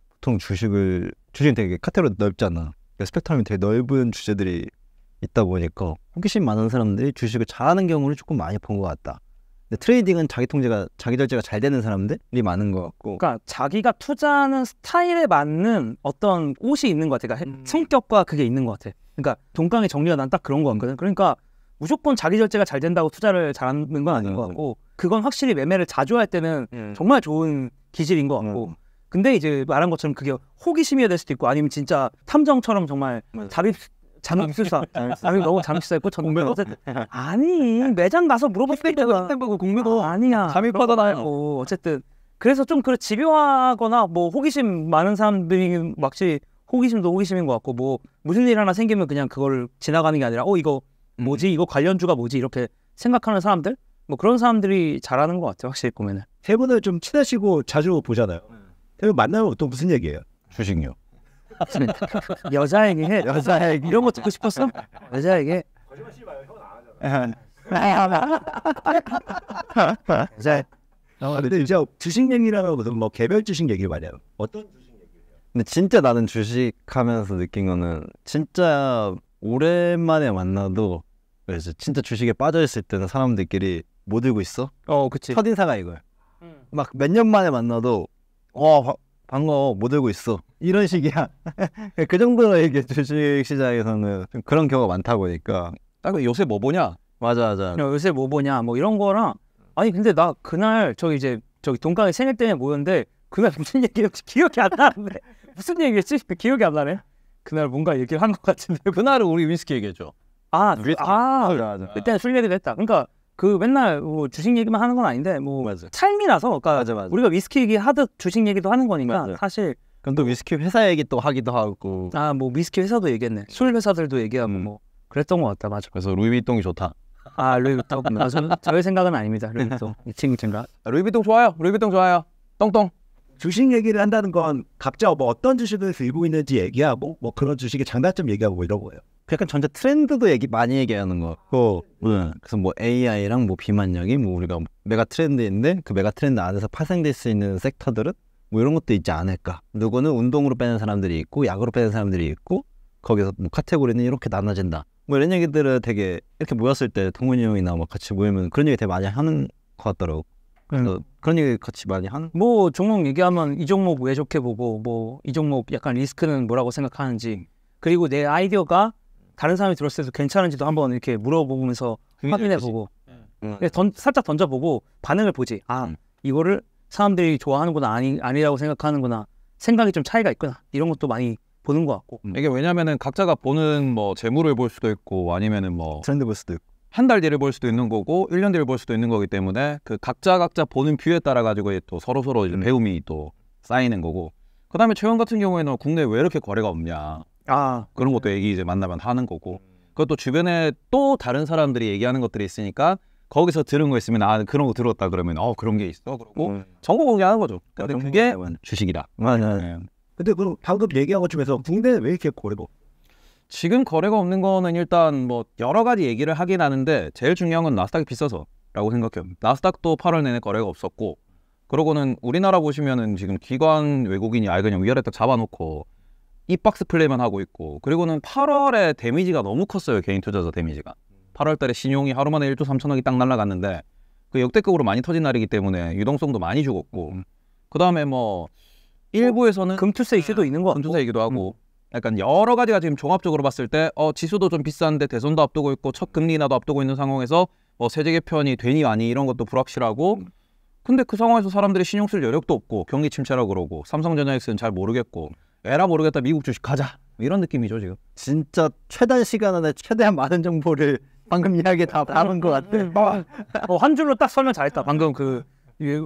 보통 주식을 주식이 되게 카테고리 넓잖아. 그러니까 스펙트럼이 되게 넓은 주제들이 있다 보니까 호기심 많은 사람들이 주식을 잘하는 경우를 조금 많이 본 것 같다. 근데 트레이딩은 자기 통제가 자기 절제가 잘 되는 사람들이 많은 것 같고. 그러니까 자기가 투자하는 스타일에 맞는 어떤 옷이 있는 것 같아. 그러니까 성격과 그게 있는 것 같아. 그러니까 동강의 정리가 난 딱 그런 거 같거든. 그러니까 무조건 자기 절제가 잘 된다고 투자를 잘하는 건 아닌 것 음. 같고. 그건 확실히 매매를 자주 할 때는 음. 정말 좋은 기질인 것 같고 음. 근데 이제 말한 것처럼 그게 호기심이어야 될 수도 있고 아니면 진짜 탐정처럼 정말 자립 잠입술사 아니 너무 잠입술사 있고 저는 공매도 아니 매장 가서 물어봤을 때가 공매도 아, 아니야 잠입하다 나고 어쨌든 그래서 좀 그래 집요하거나 뭐 호기심 많은 사람들이 막시 호기심도 호기심인 것 같고 뭐 무슨 일 하나 생기면 그냥 그걸 지나가는 게 아니라 어 이거 뭐지 음. 이거 관련주가 뭐지 이렇게 생각하는 사람들 뭐 그런 사람들이 잘하는 것 같아요 확실히 보면은 세 분을 좀 친하시고 자주 보잖아요 네. 세분 만나면 보통 무슨 얘기예요? 주식요 여자얘기해여자 얘기 이런 거 듣고 싶었어? 여자 얘기 거짓말 씨 마요 형은 안 하잖아 자 근데 이제 주식 얘기라면 무슨 뭐 개별 주식 얘기 말이야 어떤 주식 얘기예요? 근데 진짜 나는 주식하면서 느낀 거는 진짜 오랜만에 만나도 그래서 진짜 주식에 빠져 있을 때는 사람들끼리 못 뭐 들고 있어? 어, 그치. 첫인사가 이걸. 음. 막몇 년 만에 만나도 어 바, 반가워 뭐 들고 있어 이런 식이야. 그 정도로 이게 주식 시장에서는 좀 그런 경우가 많다 보니까. 딱 요새 뭐 보냐? 맞아 맞아. 어, 요새 뭐 보냐? 뭐 이런 거랑 아니 근데 나 그날 저 이제 저기 동강게 생일 때문에 모였는데 그날 무슨 얘기였지 기억이 안 나는데 무슨 얘기였지 그 기억이 안 나네. 그날 뭔가 얘기를 한 것 같은데 그날은 우리 윈스키 얘기했죠. 아, 아, 아, 아, 아 그때는 술얘기를 했다. 그러니까 그 맨날 뭐 주식 얘기만 하는 건 아닌데 뭐 맞아. 삶이라서 그러니까 맞아, 맞아. 우리가 위스키 얘기 하듯 주식 얘기도 하는 거니까 맞아. 사실 그럼 또 위스키 회사 얘기 또 하기도 하고 아 뭐 위스키 회사도 얘기했네 술 회사들도 얘기하고 음. 뭐 그랬던 것 같다 맞아 그래서 루이비통이 좋다 아 루이비통 아, 저는 저의 생각은 아닙니다 루이비통 이 친구 친각 아, 루이비통 좋아요 루이비통 좋아요 똥똥 주식 얘기를 한다는 건 각자 뭐 어떤 주식을 들고 있는지 얘기하고 뭐 그런 주식의 장단점 얘기하고 뭐 이런 거예요 그 약간 전체 트렌드도 얘기 많이 얘기하는 것 같고 응. 네. 네. 그래서 뭐 AI랑 뭐 비만력이 뭐 우리가 메가 트렌드인데 그 메가 트렌드 안에서 파생될 수 있는 섹터들은 뭐 이런 것도 있지 않을까 누구는 운동으로 빼는 사람들이 있고 약으로 빼는 사람들이 있고 거기서 뭐 카테고리는 이렇게 나눠진다 뭐 이런 얘기들을 되게 이렇게 모였을 때 동훈이 형이나 막 뭐 같이 모이면 그런 얘기 되게 많이 하는 것 같더라고 네. 그래서 응. 그런 얘기 같이 많이 하는 뭐 종목 얘기하면 이 종목 왜 좋게 보고 뭐 이 종목 약간 리스크는 뭐라고 생각하는지 그리고 내 아이디어가 다른 사람이 들었을 때도 괜찮은지도 한번 이렇게 물어보면서 확인해보고 예. 음. 던, 살짝 던져보고 반응을 보지 아 음. 이거를 사람들이 좋아하는구나 아니, 아니라고 생각하는구나 생각이 좀 차이가 있구나 이런 것도 많이 보는 것 같고 음. 이게 왜냐면은 각자가 보는 뭐 재물을 볼 수도 있고 아니면은 뭐 트렌드 볼 수도 있고 한달 뒤를 볼 수도 있는 거고 일 년 뒤를 볼 수도 있는 거기 때문에 그 각자 각자 보는 뷰에 따라 가지고 또 서로 서로 이제 음. 배움이 또 쌓이는 거고 그다음에 최원 같은 경우에는 국내에 왜 이렇게 거래가 없냐 아 그런 것도 얘기 이제 만나면 하는 거고 그것도 주변에 또 다른 사람들이 얘기하는 것들이 있으니까 거기서 들은 거 있으면 아 그런 거 들었다 그러면 어 그런 게 있어 그러고 정보 음. 공개하는 거죠. 아, 근데 그게 주식이다. 맞아. 네. 네. 근데 그럼 방금 얘기한 것 중에서 국내 왜 이렇게 고래고? 지금 거래가 없는 거는 일단 뭐 여러 가지 얘기를 하긴 하는데 제일 중요한 건 나스닥이 비싸서라고 생각해요. 나스닥도 8월 내내 거래가 없었고 그러고는 우리나라 보시면은 지금 기관 외국인이 아예 그냥 위아래 딱 잡아놓고 이박스 플레이만 하고 있고 그리고는 8월에 데미지가 너무 컸어요 개인 투자자 데미지가 8월 달에 신용이 하루 만에 1조 3천억이 딱 날라갔는데 그 역대급으로 많이 터진 날이기 때문에 유동성도 많이 죽었고 음. 그 다음에 뭐 일부에서는 어, 금투세 이슈도 네, 있는 거 같고 금투세 이기도 하고 음. 약간 여러 가지가 지금 종합적으로 봤을 때 어, 지수도 좀 비싼데 대선도 앞두고 있고 첫 금리 나도 앞두고 있는 상황에서 뭐 세제 개편이 되니 아니 이런 것도 불확실하고 음. 근데 그 상황에서 사람들이 신용 쓸 여력도 없고 경기 침체라 그러고 삼성전자엑스는 잘 모르겠고 에라 모르겠다 미국 주식 가자 이런 느낌이죠 지금 진짜 최단 시간 안에 최대한 많은 정보를 방금 이야기 다 다룬 것 같아 네. 뭐, 어, 한 줄로 딱 설명 잘했다 방금 그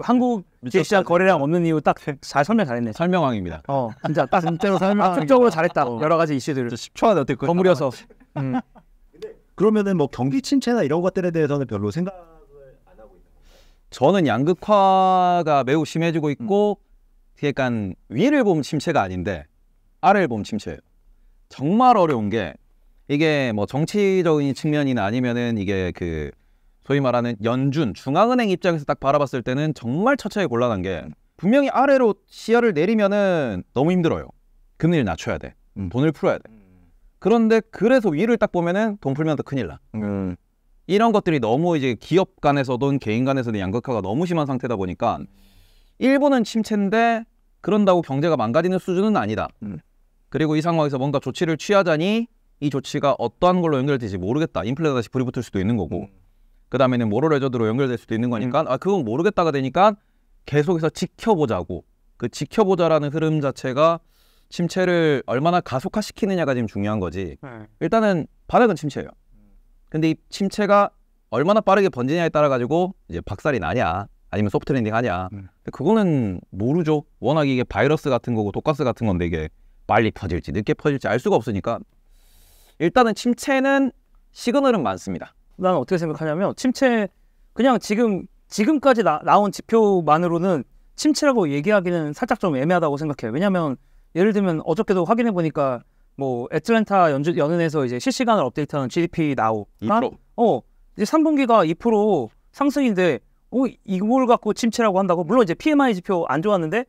한국 제시한 거래량 없는 이유 딱 잘 설명 잘했네 설명왕입니다 어 진짜 딱 진짜로 설명 적으로 잘했다 어. 여러 가지 이슈들을 10초 안에 어떻게 버무려서 음. 그러면은 뭐 경기 침체나 이런 것들에 대해서는 별로 생각을 안 하고 있는 거예요? 저는 양극화가 매우 심해지고 있고 음. 그러니까 위를 보면 침체가 아닌데 아래를 보면 침체예요. 정말 어려운 게 이게 뭐 정치적인 측면이나 아니면은 이게 그 소위 말하는 연준 중앙은행 입장에서 딱 바라봤을 때는 정말 처치에기 곤란한 게 분명히 아래로 시야를 내리면은 너무 힘들어요. 금리를 낮춰야 돼. 음. 돈을 풀어야 돼. 그런데 그래서 위를 딱 보면은 돈 풀면 더 큰일 나. 음. 이런 것들이 너무 이제 기업 간에서든 개인 간에서든 양극화가 너무 심한 상태다 보니까 일본은 침체인데 그런다고 경제가 망가지는 수준은 아니다. 음. 그리고 이 상황에서 뭔가 조치를 취하자니 이 조치가 어떠한 걸로 연결될지 모르겠다. 인플레가 다시 불이 붙을 수도 있는 거고. 음. 그 다음에는 모로 레저드로 연결될 수도 있는 거니까 음. 아 그건 모르겠다가 되니까 계속해서 지켜보자고 그 지켜보자라는 흐름 자체가 침체를 얼마나 가속화시키느냐가 지금 중요한 거지 네. 일단은 바닥은 침체예요 근데 이 침체가 얼마나 빠르게 번지냐에 따라 가지고 이제 박살이 나냐 아니면 소프트 랜딩 하냐. 음. 그거는 모르죠. 워낙 이게 바이러스 같은 거고 독가스 같은 건데 이게 빨리 퍼질지 늦게 퍼질지 알 수가 없으니까 일단은 침체는 시그널은 많습니다. 나는 어떻게 생각하냐면 침체 그냥 지금 지금까지 나, 나온 지표만으로는 침체라고 얘기하기는 살짝 좀 애매하다고 생각해요. 왜냐하면 예를 들면 어저께도 확인해 보니까 뭐 애틀랜타 연주, 연은에서 이제 실시간으로 업데이트하는 GDP 나오가 어 이제 3분기가 2% 상승인데 뭐 이걸 갖고 침체라고 한다고 물론 이제 PMI 지표 안 좋았는데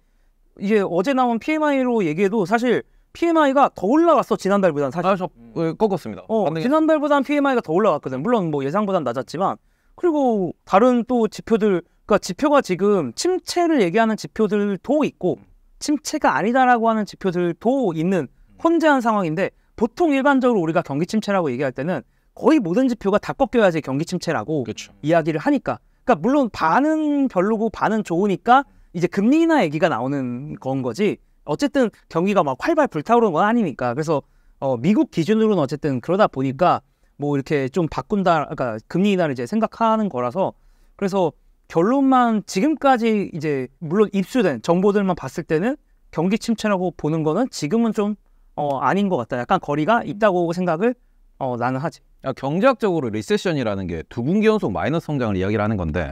이제 어제 나온 PMI로 얘기해도 사실 PMI가 더 올라갔어 지난달보다는 사실. 아저 예, 어, 꺾었습니다. 어, 반등이... 지난달보다는 PMI가 더 올라갔거든. 물론 뭐 예상보다는 낮았지만 그리고 다른 또 지표들 그러니까 지표가 지금 침체를 얘기하는 지표들도 있고 침체가 아니다라고 하는 지표들도 있는 혼재한 상황인데 보통 일반적으로 우리가 경기 침체라고 얘기할 때는 거의 모든 지표가 다 꺾여야지 경기 침체라고 그렇죠. 이야기를 하니까 그러니까 물론 반은 별로고 반은 좋으니까 이제 금리 인하 얘기가 나오는 건 거지. 어쨌든 경기가 막 활발 불타오르는 건 아니니까. 그래서 어 미국 기준으로는 어쨌든 그러다 보니까 뭐 이렇게 좀 바꾼다, 그러니까 금리 인하를 이제 생각하는 거라서 그래서 결론만 지금까지 이제 물론 입수된 정보들만 봤을 때는 경기 침체라고 보는 거는 지금은 좀 어, 아닌 것 같다. 약간 거리가 있다고 생각을 어 나는 하지. 야, 경제학적으로 리세션이라는 게 두 분기 연속 마이너스 성장을 이야기를 하는 건데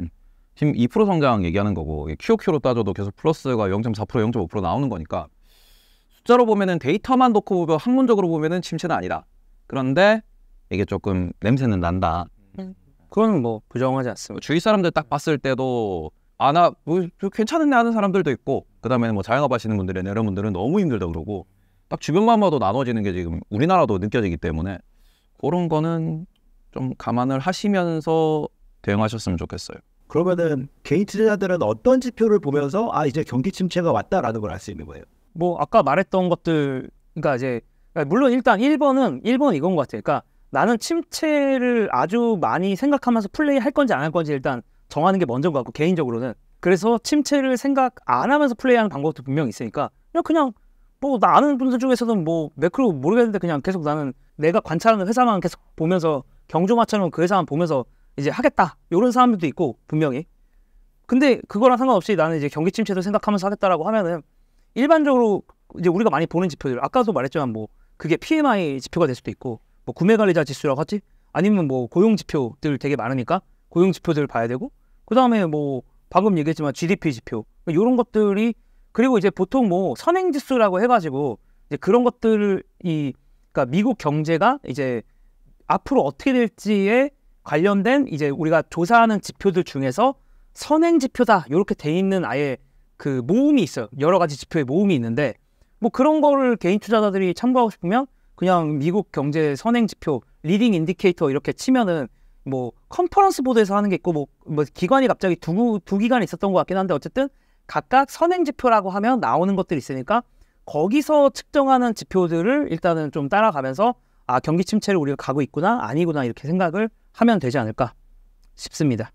지금 2% 성장 얘기하는 거고 QOQ로 따져도 계속 플러스가 0.4% 0.5% 나오는 거니까 숫자로 보면은 데이터만 놓고 보면 학문적으로 보면은 침체는 아니다. 그런데 이게 조금 냄새는 난다. 음, 그건 뭐 부정하지 않습니다. 주위 사람들 딱 봤을 때도 아나 뭐, 괜찮은데 하는 사람들도 있고 그다음에는 뭐 자영업 하시는 분들이나 이런 분들은 너무 힘들다 그러고 딱 주변만 봐도 나눠지는 게 지금 우리나라도 느껴지기 때문에 그런 거는 좀 감안을 하시면서 대응하셨으면 좋겠어요. 그러면은 개인 투자자들은 어떤 지표를 보면서 아 이제 경기 침체가 왔다라는 걸 알 수 있는 거예요. 뭐 아까 말했던 것들 그러니까 이제 그러니까 물론 일단 1번은 1번 이건 것 같아요. 그러니까 나는 침체를 아주 많이 생각하면서 플레이할 건지 안 할 건지 일단 정하는 게 먼저인 것 같고 개인적으로는 그래서 침체를 생각 안 하면서 플레이하는 방법도 분명히 있으니까 그냥 그냥 뭐 나는 분들 중에서는 뭐 매크로 모르겠는데 그냥 계속 나는 내가 관찰하는 회사만 계속 보면서 경주마처럼 그 회사만 보면서 이제 하겠다 이런 사람들도 있고 분명히 근데 그거랑 상관없이 나는 이제 경기 침체도 생각하면서 하겠다라고 하면은 일반적으로 이제 우리가 많이 보는 지표들 아까도 말했지만 뭐 그게 PMI 지표가 될 수도 있고 뭐 구매 관리자 지수라고 하지 아니면 뭐 고용 지표들 되게 많으니까 고용 지표들 봐야 되고 그 다음에 뭐 방금 얘기했지만 GDP 지표 이런 것들이 그리고 이제 보통 뭐 선행 지수라고 해가지고 이제 그런 것들이 그러니까 미국 경제가 이제 앞으로 어떻게 될지에 관련된 이제 우리가 조사하는 지표들 중에서 선행 지표다 이렇게 돼 있는 아예 그 모음이 있어요. 여러 가지 지표의 모음이 있는데 뭐 그런 거를 개인 투자자들이 참고하고 싶으면 그냥 미국 경제 선행 지표 리딩 인디케이터 이렇게 치면은 뭐 컨퍼런스 보드에서 하는 게 있고 뭐, 뭐 기관이 갑자기 두, 두기관 있었던 것 같긴 한데 어쨌든 각각 선행 지표라고 하면 나오는 것들이 있으니까 거기서 측정하는 지표들을 일단은 좀 따라가면서 아 경기 침체를 우리가 가고 있구나 아니구나 이렇게 생각을 하면 되지 않을까 싶습니다.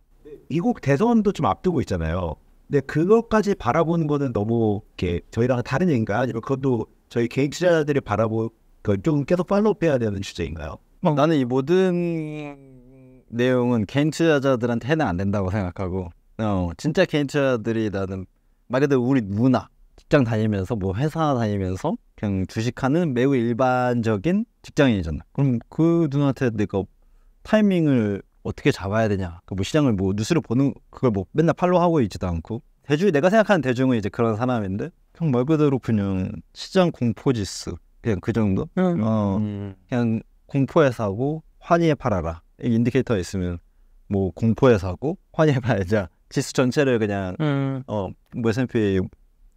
미국 네, 대선도 좀 앞두고 있잖아요. 근데 그것까지 바라보는 거는 너무 이렇게 저희랑 다른 얘기인가 아니면 그것도 저희 개인 투자자들이 바라보 그좀 계속 팔로우해야 되는 주제인가요? 뭐 나는 이 모든 내용은 개인 투자자들한테 는안 된다고 생각하고 어, 진짜 개인 투자자들이 나는 말 그대로 우리 누나 직장 다니면서 뭐 회사 다니면서 그냥 주식하는 매우 일반적인 직장인이잖아. 그럼 그 누나한테 내가 타이밍을 어떻게 잡아야 되냐? 그뭐 그러니까 시장을 뭐 뉴스를 보는 그걸 뭐 맨날 팔로우하고 있지도 않고 대중 내가 생각하는 대중은 이제 그런 사람인데 그냥 말 그대로 그냥 시장 공포지수 그냥 그 정도. 음. 어 음. 그냥 공포에 사고 환희에 팔아라. 인디케이터 있으면 뭐 공포에 사고 환희에 팔자. 지수 전체를 그냥 음. 어뭐 S&P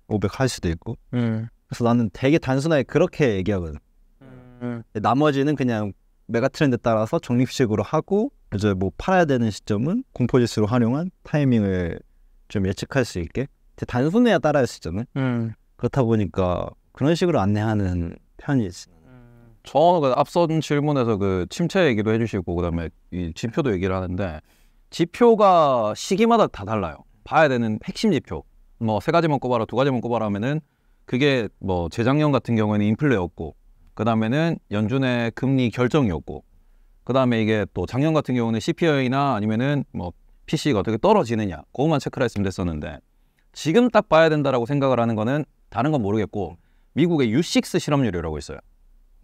500할 수도 있고. 음. 그래서 나는 되게 단순하게 그렇게 얘기하거든. 음. 음. 나머지는 그냥 메가 트렌드 따라서 정립식으로 하고 이제 뭐 팔아야 되는 시점은 공포지수로 활용한 타이밍을 좀 예측할 수 있게 단순해야 따라할 수 있잖아요. 음. 그렇다 보니까 그런 식으로 안내하는 편이지. 음. 저는 그 앞선 질문에서 그 침체 얘기도 해주시고 그다음에 이 지표도 얘기를 하는데 지표가 시기마다 다 달라요. 봐야 되는 핵심 지표 뭐세 가지만 꼽아라 두 가지만 꼽아라 하면은 그게 뭐 재작년 같은 경우에는 인플레였고 그 다음에는 연준의 금리 결정이었고 그 다음에 이게 또 작년 같은 경우는 CPI나 아니면은 뭐 PC가 어떻게 떨어지느냐 그것만 체크를 했으면 됐었는데 지금 딱 봐야 된다라고 생각을 하는 거는 다른 건 모르겠고 미국의 U6 실업률이라고 있어요.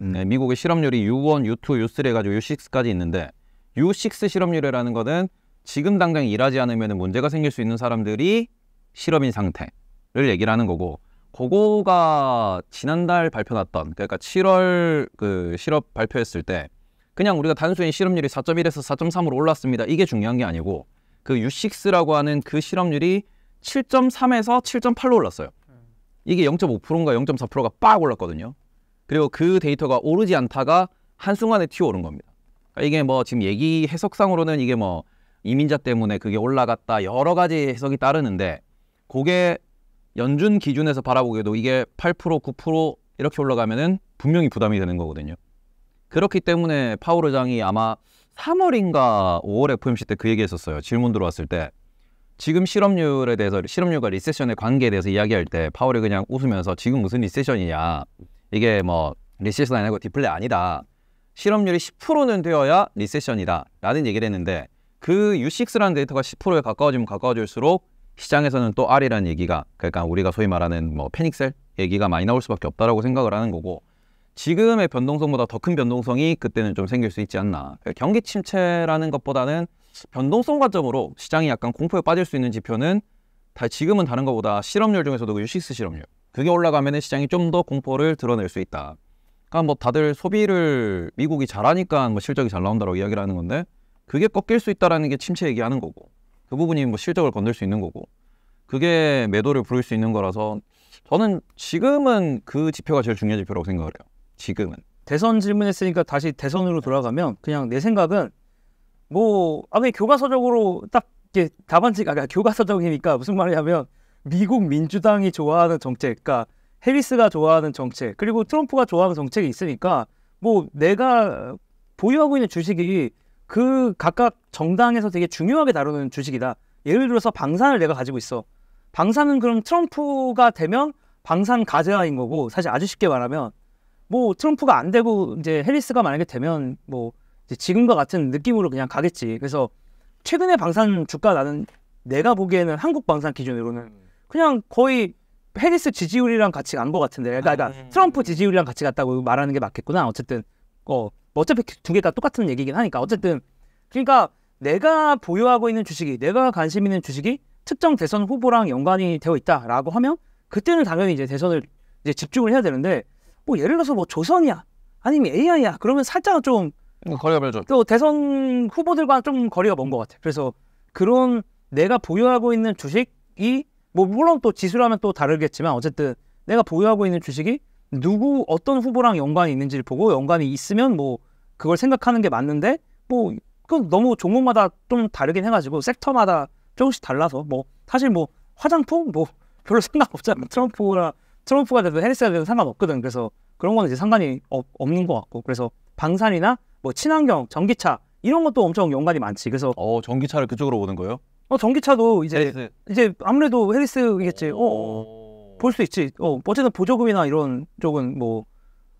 음. 네, 미국의 실업률이 U1, U2, U3 해가지고 U6까지 있는데 U6 실업률이라는 거는 지금 당장 일하지 않으면 문제가 생길 수 있는 사람들이 실업인 상태를 얘기를 하는 거고 그거가 지난달 발표났던 그러니까 7월 그 실업 발표했을 때 그냥 우리가 단순히 실업률이 4.1에서 4.3으로 올랐습니다. 이게 중요한 게 아니고 그 U6라고 하는 그 실업률이 7.3에서 7.8로 올랐어요. 이게 0.5%인가 0.4%가 빡 올랐거든요. 그리고 그 데이터가 오르지 않다가 한순간에 튀어오른 겁니다. 그러니까 이게 뭐 지금 얘기 해석상으로는 이게 뭐 이민자 때문에 그게 올라갔다 여러 가지 해석이 따르는데 그게 연준 기준에서 바라보기에도 이게 8% 9% 이렇게 올라가면은 분명히 부담이 되는 거거든요. 그렇기 때문에 파월 의장이 아마 3월인가 5월 FOMC 때 그 얘기했었어요. 질문 들어왔을 때 지금 실업률에 대해서 실업률과 리세션의 관계에 대해서 이야기할 때 파월이 그냥 웃으면서 지금 무슨 리세션이냐 이게 뭐 리세션 아니고 디플레 아니다. 실업률이 10%는 되어야 리세션이다 라는 얘기를 했는데 그 U6라는 데이터가 10%에 가까워지면 가까워질수록 시장에서는 또 R이라는 얘기가 그러니까 우리가 소위 말하는 뭐 패닉셀 얘기가 많이 나올 수밖에 없다라고 생각을 하는 거고 지금의 변동성보다 더 큰 변동성이 그때는 좀 생길 수 있지 않나 그러니까 경기 침체라는 것보다는 변동성 관점으로 시장이 약간 공포에 빠질 수 있는 지표는 다 지금은 다른 것보다 실업률 중에서도 유식스 실업률 그게 올라가면 시장이 좀 더 공포를 드러낼 수 있다 그러니까 뭐 다들 소비를 미국이 잘하니까 뭐 실적이 잘나온다고 이야기를 하는 건데 그게 꺾일 수 있다라는 게 침체 얘기하는 거고 그 부분이 뭐 실적을 건들 수 있는 거고 그게 매도를 부를 수 있는 거라서 저는 지금은 그 지표가 제일 중요한 지표라고 생각을 해요. 지금은. 대선 질문했으니까 다시 대선으로 돌아가면 그냥 내 생각은 뭐 아니 교과서적으로 딱 이게 답안지가 아, 그러니까 교과서적이니까 무슨 말이냐면 미국 민주당이 좋아하는 정책, 그니까 해리스가 좋아하는 정책, 그리고 트럼프가 좋아하는 정책이 있으니까 뭐 내가 보유하고 있는 주식이 그 각각 정당에서 되게 중요하게 다루는 주식이다. 예를 들어서 방산을 내가 가지고 있어. 방산은 그럼 트럼프가 되면 방산 가제화인 거고 사실 아주 쉽게 말하면 뭐 트럼프가 안 되고 이제 해리스가 만약에 되면 뭐 지금과 같은 느낌으로 그냥 가겠지. 그래서 최근에 방산 주가 나는 내가 보기에는 한국 방산 기준으로는 그냥 거의 해리스 지지율이랑 같이 간 것 같은데. 그러니까, 그러니까 트럼프 음. 지지율이랑 같이 갔다고 말하는 게 맞겠구나. 어쨌든 어뭐 어차피 두개가 똑같은 얘기긴 하니까 어쨌든 그러니까 내가 보유하고 있는 주식이 내가 관심 있는 주식이 특정 대선 후보랑 연관이 되어 있다라고 하면 그때는 당연히 이제 대선을 이제 집중을 해야 되는데 뭐 예를 들어서 뭐 조선이야 아니면 AI야 그러면 살짝 좀 어, 거리가 멀죠. 또 대선 후보들과 좀 거리가 먼 것 같아. 그래서 그런 내가 보유하고 있는 주식이 뭐 물론 또 지수라면 또 다르겠지만 어쨌든 내가 보유하고 있는 주식이 누구 어떤 후보랑 연관이 있는지를 보고 연관이 있으면 뭐 그걸 생각하는 게 맞는데 뭐그건 너무 종목마다 좀 다르긴 해가지고 섹터마다 조금씩 달라서 뭐 사실 뭐 화장품 뭐 별로 상관없잖아요 트럼프나 트럼프가 돼도 헤리스가 돼도 상관없거든 그래서 그런 거는 이제 상관이 없, 없는 것 같고 그래서 방산이나 뭐 친환경 전기차 이런 것도 엄청 연관이 많지 그래서 어 전기차를 그쪽으로 보는 거예요? 어 전기차도 이제 헤리스. 이제 아무래도 헤리스겠지 어. 어. 볼수 있지. 어, 어쨌든 보조금이나 이런 쪽은 뭐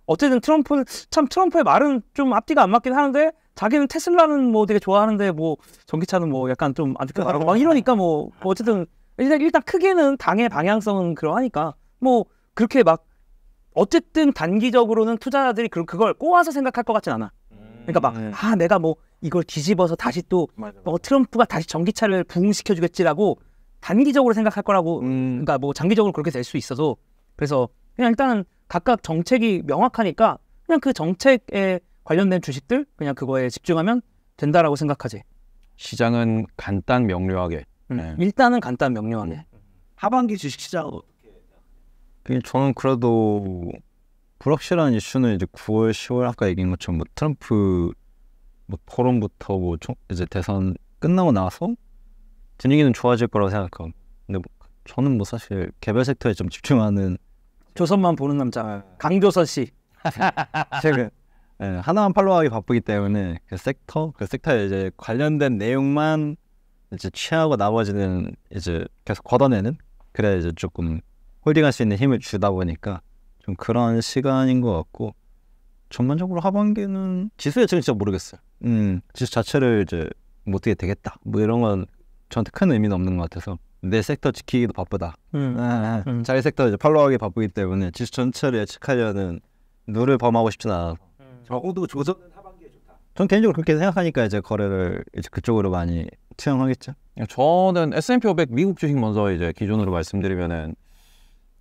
어쨌든 트럼프는 참 트럼프의 말은 좀 앞뒤가 안 맞긴 하는데 자기는 테슬라는 뭐 되게 좋아하는데 뭐 전기차는 뭐 약간 좀안 좋게 말하고 막 이러니까 뭐, 뭐 어쨌든 일단 일단 크게는 당의 방향성은 그러하니까 뭐 그렇게 막 어쨌든 단기적으로는 투자자들이 그, 걸 꼬아서 생각할 것 같진 않아. 그러니까 막아 음, 네. 내가 뭐 이걸 뒤집어서 다시 또맞 뭐 트럼프가 다시 전기차를 부흥시켜 주겠지라고 단기적으로 생각할 거라고 음. 그러니까 뭐 장기적으로 그렇게 될 수있어도 그래서 그냥 일단은 각각 정책이 명확하니까 그냥 그 정책에 관련된 주식들 그냥 그거에 집중하면 된다라고 생각하지. 시장은 간단 명료하게. 음, 네. 일단은 간단 명료하게. 음. 하반기 주식 시장은 어떻게? 저는 그래도 불확실한 이슈는 이제 9월, 10월 아까 얘기한 것처럼 뭐 트럼프 뭐 토론부터 뭐 총, 이제 대선 끝나고 나서 분위기는 좋아질 거라고 생각하고 근데 뭐 저는 뭐 사실 개별 섹터에 좀 집중하는 조선만 보는 남자 강조선 씨 최근 네, 하나만 팔로우하기 바쁘기 때문에 그 섹터 그 섹터에 이제 관련된 내용만 이제 취하고 나머지는 이제 계속 걷어내는 그래 이제 조금 홀딩할 수 있는 힘을 주다 보니까 좀 그런 시간인 것 같고 전반적으로 하반기는 지수의 진짜 모르겠어요. 음 지수 자체를 이제 뭐 어떻게 되겠다 뭐 이런 건 저한테 큰 의미는 없는 것 같아서 내 섹터 지키기도 바쁘다. 음. 아, 음. 자기 섹터 이제 팔로우하기 바쁘기 때문에 지수 전체를 예측하려는 누를 범하고 싶진 않아 음. 적어도 조선전 개인적으로 그렇게 생각하니까 이제 거래를 이제 그쪽으로 많이 투영하겠죠. 네, 저는 S&P 500 미국 주식 먼저 이제 기준으로 말씀드리면은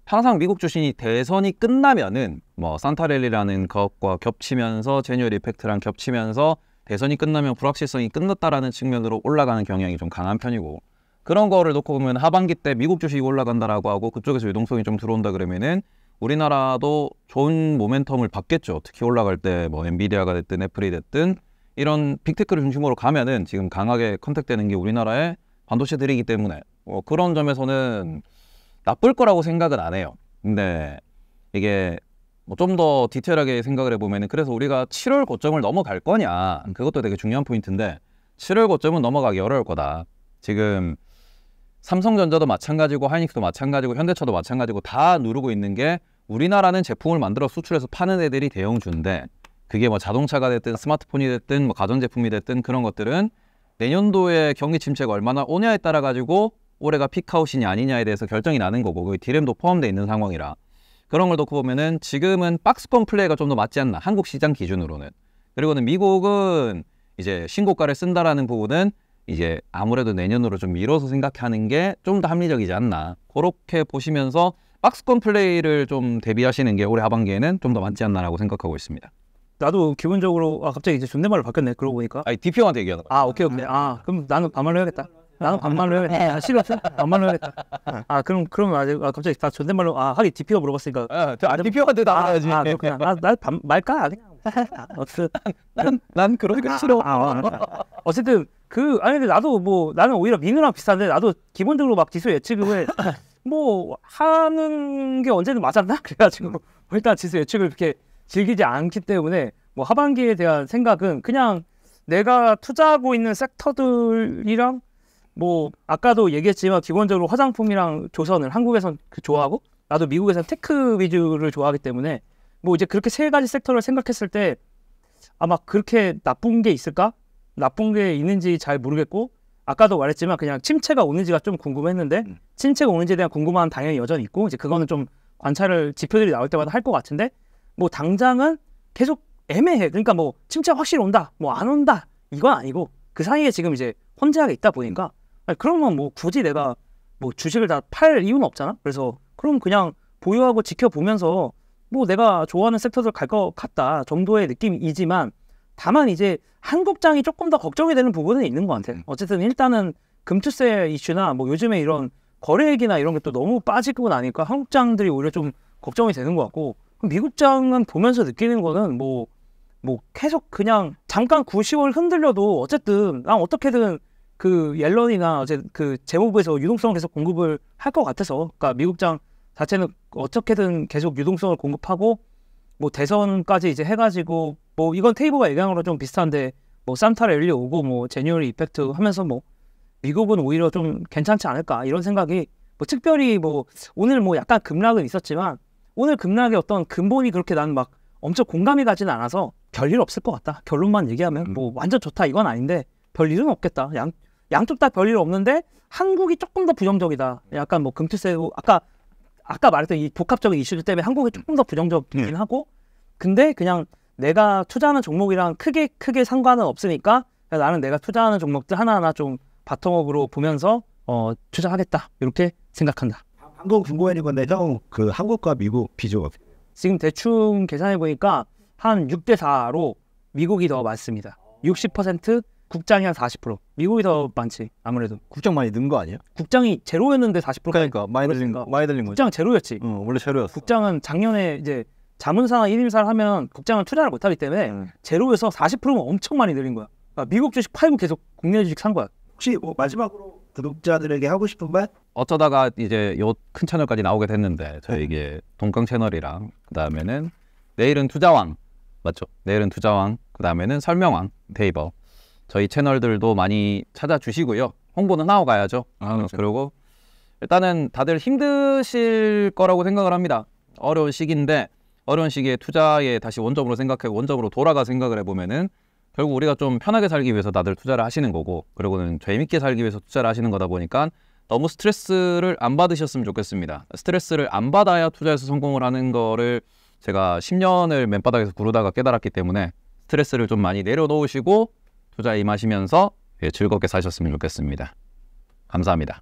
항상 미국 주식이 대선이 끝나면은 뭐산타랠리라는 것과 겹치면서 제뉴얼 이펙트랑 겹치면서 대선이 끝나면 불확실성이 끝났다라는 측면으로 올라가는 경향이 좀 강한 편이고 그런 거를 놓고 보면 하반기 때 미국 주식이 올라간다라고 하고 그쪽에서 유동성이 좀 들어온다 그러면은 우리나라도 좋은 모멘텀을 받겠죠. 특히 올라갈 때뭐 엔비디아가 됐든 애플이 됐든 이런 빅테크를 중심으로 가면은 지금 강하게 컨택되는 게 우리나라의 반도체들이기 때문에 뭐 그런 점에서는 나쁠 거라고 생각은 안 해요. 근데 이게 뭐좀더 디테일하게 생각을 해보면 그래서 우리가 7월 고점을 넘어갈 거냐 그것도 되게 중요한 포인트인데 7월 고점은 넘어가기 어려울 거다. 지금 삼성전자도 마찬가지고 하이닉스도 마찬가지고 현대차도 마찬가지고 다 누르고 있는 게 우리나라는 제품을 만들어 수출해서 파는 애들이 대형주인데 그게 뭐 자동차가 됐든 스마트폰이 됐든 뭐 가전제품이 됐든 그런 것들은 내년도에 경기 침체가 얼마나 오냐에 따라 가지고 올해가 피카웃이냐 아니냐에 대해서 결정이 나는 거고 그 디램도 포함되어 있는 상황이라 그런 걸 놓고 보면은 지금은 박스권 플레이가 좀 더 맞지 않나 한국 시장 기준으로는 그리고는 미국은 이제 신고가를 쓴다라는 부분은 이제 아무래도 내년으로 좀 미뤄서 생각하는 게 좀 더 합리적이지 않나 그렇게 보시면서 박스권 플레이를 좀 대비하시는 게 올해 하반기에는 좀 더 맞지 않나라고 생각하고 있습니다. 나도 기본적으로 아 갑자기 이제 존댓말로 바뀌었네 그러고 보니까 아니 DP형한테 얘기하다가 아 오케이 오케이 아 그럼 나는 반말로 해야겠다 나안 말로 해. 네. 아, 싫었어? 안 말로 해. 아. 아, 그럼, 그럼, 아, 아, 갑자기 다 존댓말로, 아, 하긴 DP가 물어봤으니까. 아, 아, DP한테 나가야지. 아, 아, 그렇나날 반, 말까? 그냥. 아, 어쨌든. 난, 난 그런 게 싫어. 아, 아, 아. 어쨌든, 그, 아니, 근데 나도 뭐, 나는 오히려 민우랑 비슷한데, 나도 기본적으로 막 지수 예측을 뭐, 하는 게 언제든 맞았나? 그래가지고, 일단 지수 예측을 이렇게 즐기지 않기 때문에, 뭐, 하반기에 대한 생각은 그냥 내가 투자하고 있는 섹터들이랑 뭐 아까도 얘기했지만 기본적으로 화장품이랑 조선을 한국에선 그 좋아하고 나도 미국에선 테크 위주를 좋아하기 때문에 뭐 이제 그렇게 세 가지 섹터를 생각했을 때 아마 그렇게 나쁜 게 있을까? 나쁜 게 있는지 잘 모르겠고 아까도 말했지만 그냥 침체가 오는지가 좀 궁금했는데 음. 침체가 오는지에 대한 궁금한 당연히 여전히 있고 이제 그거는 좀 관찰을 지표들이 나올 때마다 할 것 같은데 뭐 당장은 계속 애매해 그러니까 뭐 침체 확실히 온다 뭐 안 온다 이건 아니고 그 사이에 지금 이제 혼재하게 있다 보니까 아니, 그러면 뭐 굳이 내가 뭐 주식을 다 팔 이유는 없잖아. 그래서 그럼 그냥 보유하고 지켜보면서 뭐 내가 좋아하는 섹터들 갈 것 같다 정도의 느낌이지만 다만 이제 한국장이 조금 더 걱정이 되는 부분은 있는 것 같아요. 어쨌든 일단은 금투세 이슈나 뭐 요즘에 이런 거래 액이나 이런 게 또 너무 빠지고 나니까 한국장들이 오히려 좀 걱정이 되는 것 같고 미국장은 보면서 느끼는 거는 뭐뭐 뭐 계속 그냥 잠깐 9, 0월 흔들려도 어쨌든 난 어떻게든 그 옐런이나 어제 그 재무부에서 유동성을 계속 공급을 할 것 같아서 그러니까 미국장 자체는 어떻게든 계속 유동성을 공급하고 뭐 대선까지 이제 해가지고 뭐 이건 테이블과 예상으로 좀 비슷한데 뭐 산타 랠리 오고 뭐 제뉴얼 이펙트 하면서 뭐 미국은 오히려 좀 괜찮지 않을까 이런 생각이 뭐 특별히 뭐 오늘 뭐 약간 급락은 있었지만 오늘 급락의 어떤 근본이 그렇게 난막 엄청 공감이 가진 않아서 별일 없을 것 같다 결론만 얘기하면 뭐 음. 완전 좋다 이건 아닌데 별일은 없겠다 양 양쪽 다 별일 없는데 한국이 조금 더 부정적이다. 약간 뭐 금투세 아까 아까 말했던 이 복합적인 이슈들 때문에 한국이 조금 더 부정적이긴 네. 하고 근데 그냥 내가 투자하는 종목이랑 크게 크게 상관은 없으니까 나는 내가 투자하는 종목들 하나하나 좀 바텀업으로 보면서 어, 투자하겠다 이렇게 생각한다. 방금 궁금해진 건데 형그 한국과 미국 비교 지금 대충 계산해 보니까 한 6대 4로 미국이 더 많습니다. 60% 국장이 한 40%. 미국이 더 음. 많지 아무래도. 국장 많이 는 거 아니야? 국장이 제로였는데 40%. 그러니까 많이 늘린 거. 그러니까. 많이 들린 거 국장 제로였지. 응, 어, 원래 제로였어. 국장은 작년에 이제 자문사나 1인사를 하면 국장을 투자를 못 하기 때문에 응. 음. 제로에서 40%면 엄청 많이 늘린 거야. 그러니까 미국 주식 팔고 계속 국내 주식 산 거야. 혹시 뭐 마지막으로 구독자들에게 하고 싶은 말? 어쩌다가 이제 요 큰 채널까지 나오게 됐는데 저희 이게 네. 동강 채널이랑 그다음에는 내일은 투자왕 맞죠? 내일은 투자왕 그다음에는 설명왕 데이버 저희 채널들도 많이 찾아주시고요. 홍보는 나고 가야죠. 아, 그렇죠. 그리고 일단은 다들 힘드실 거라고 생각을 합니다. 어려운 시기인데 어려운 시기에 투자에 다시 원점으로 생각해 원점으로 돌아가 생각을 해보면은 결국 우리가 좀 편하게 살기 위해서 다들 투자를 하시는 거고 그리고는 재밌게 살기 위해서 투자를 하시는 거다 보니까 너무 스트레스를 안 받으셨으면 좋겠습니다. 스트레스를 안 받아야 투자에서 성공을 하는 거를 제가 10년을 맨바닥에서 구르다가 깨달았기 때문에 스트레스를 좀 많이 내려놓으시고 투자에 임하시면서 예, 즐겁게 사셨으면 좋겠습니다. 감사합니다.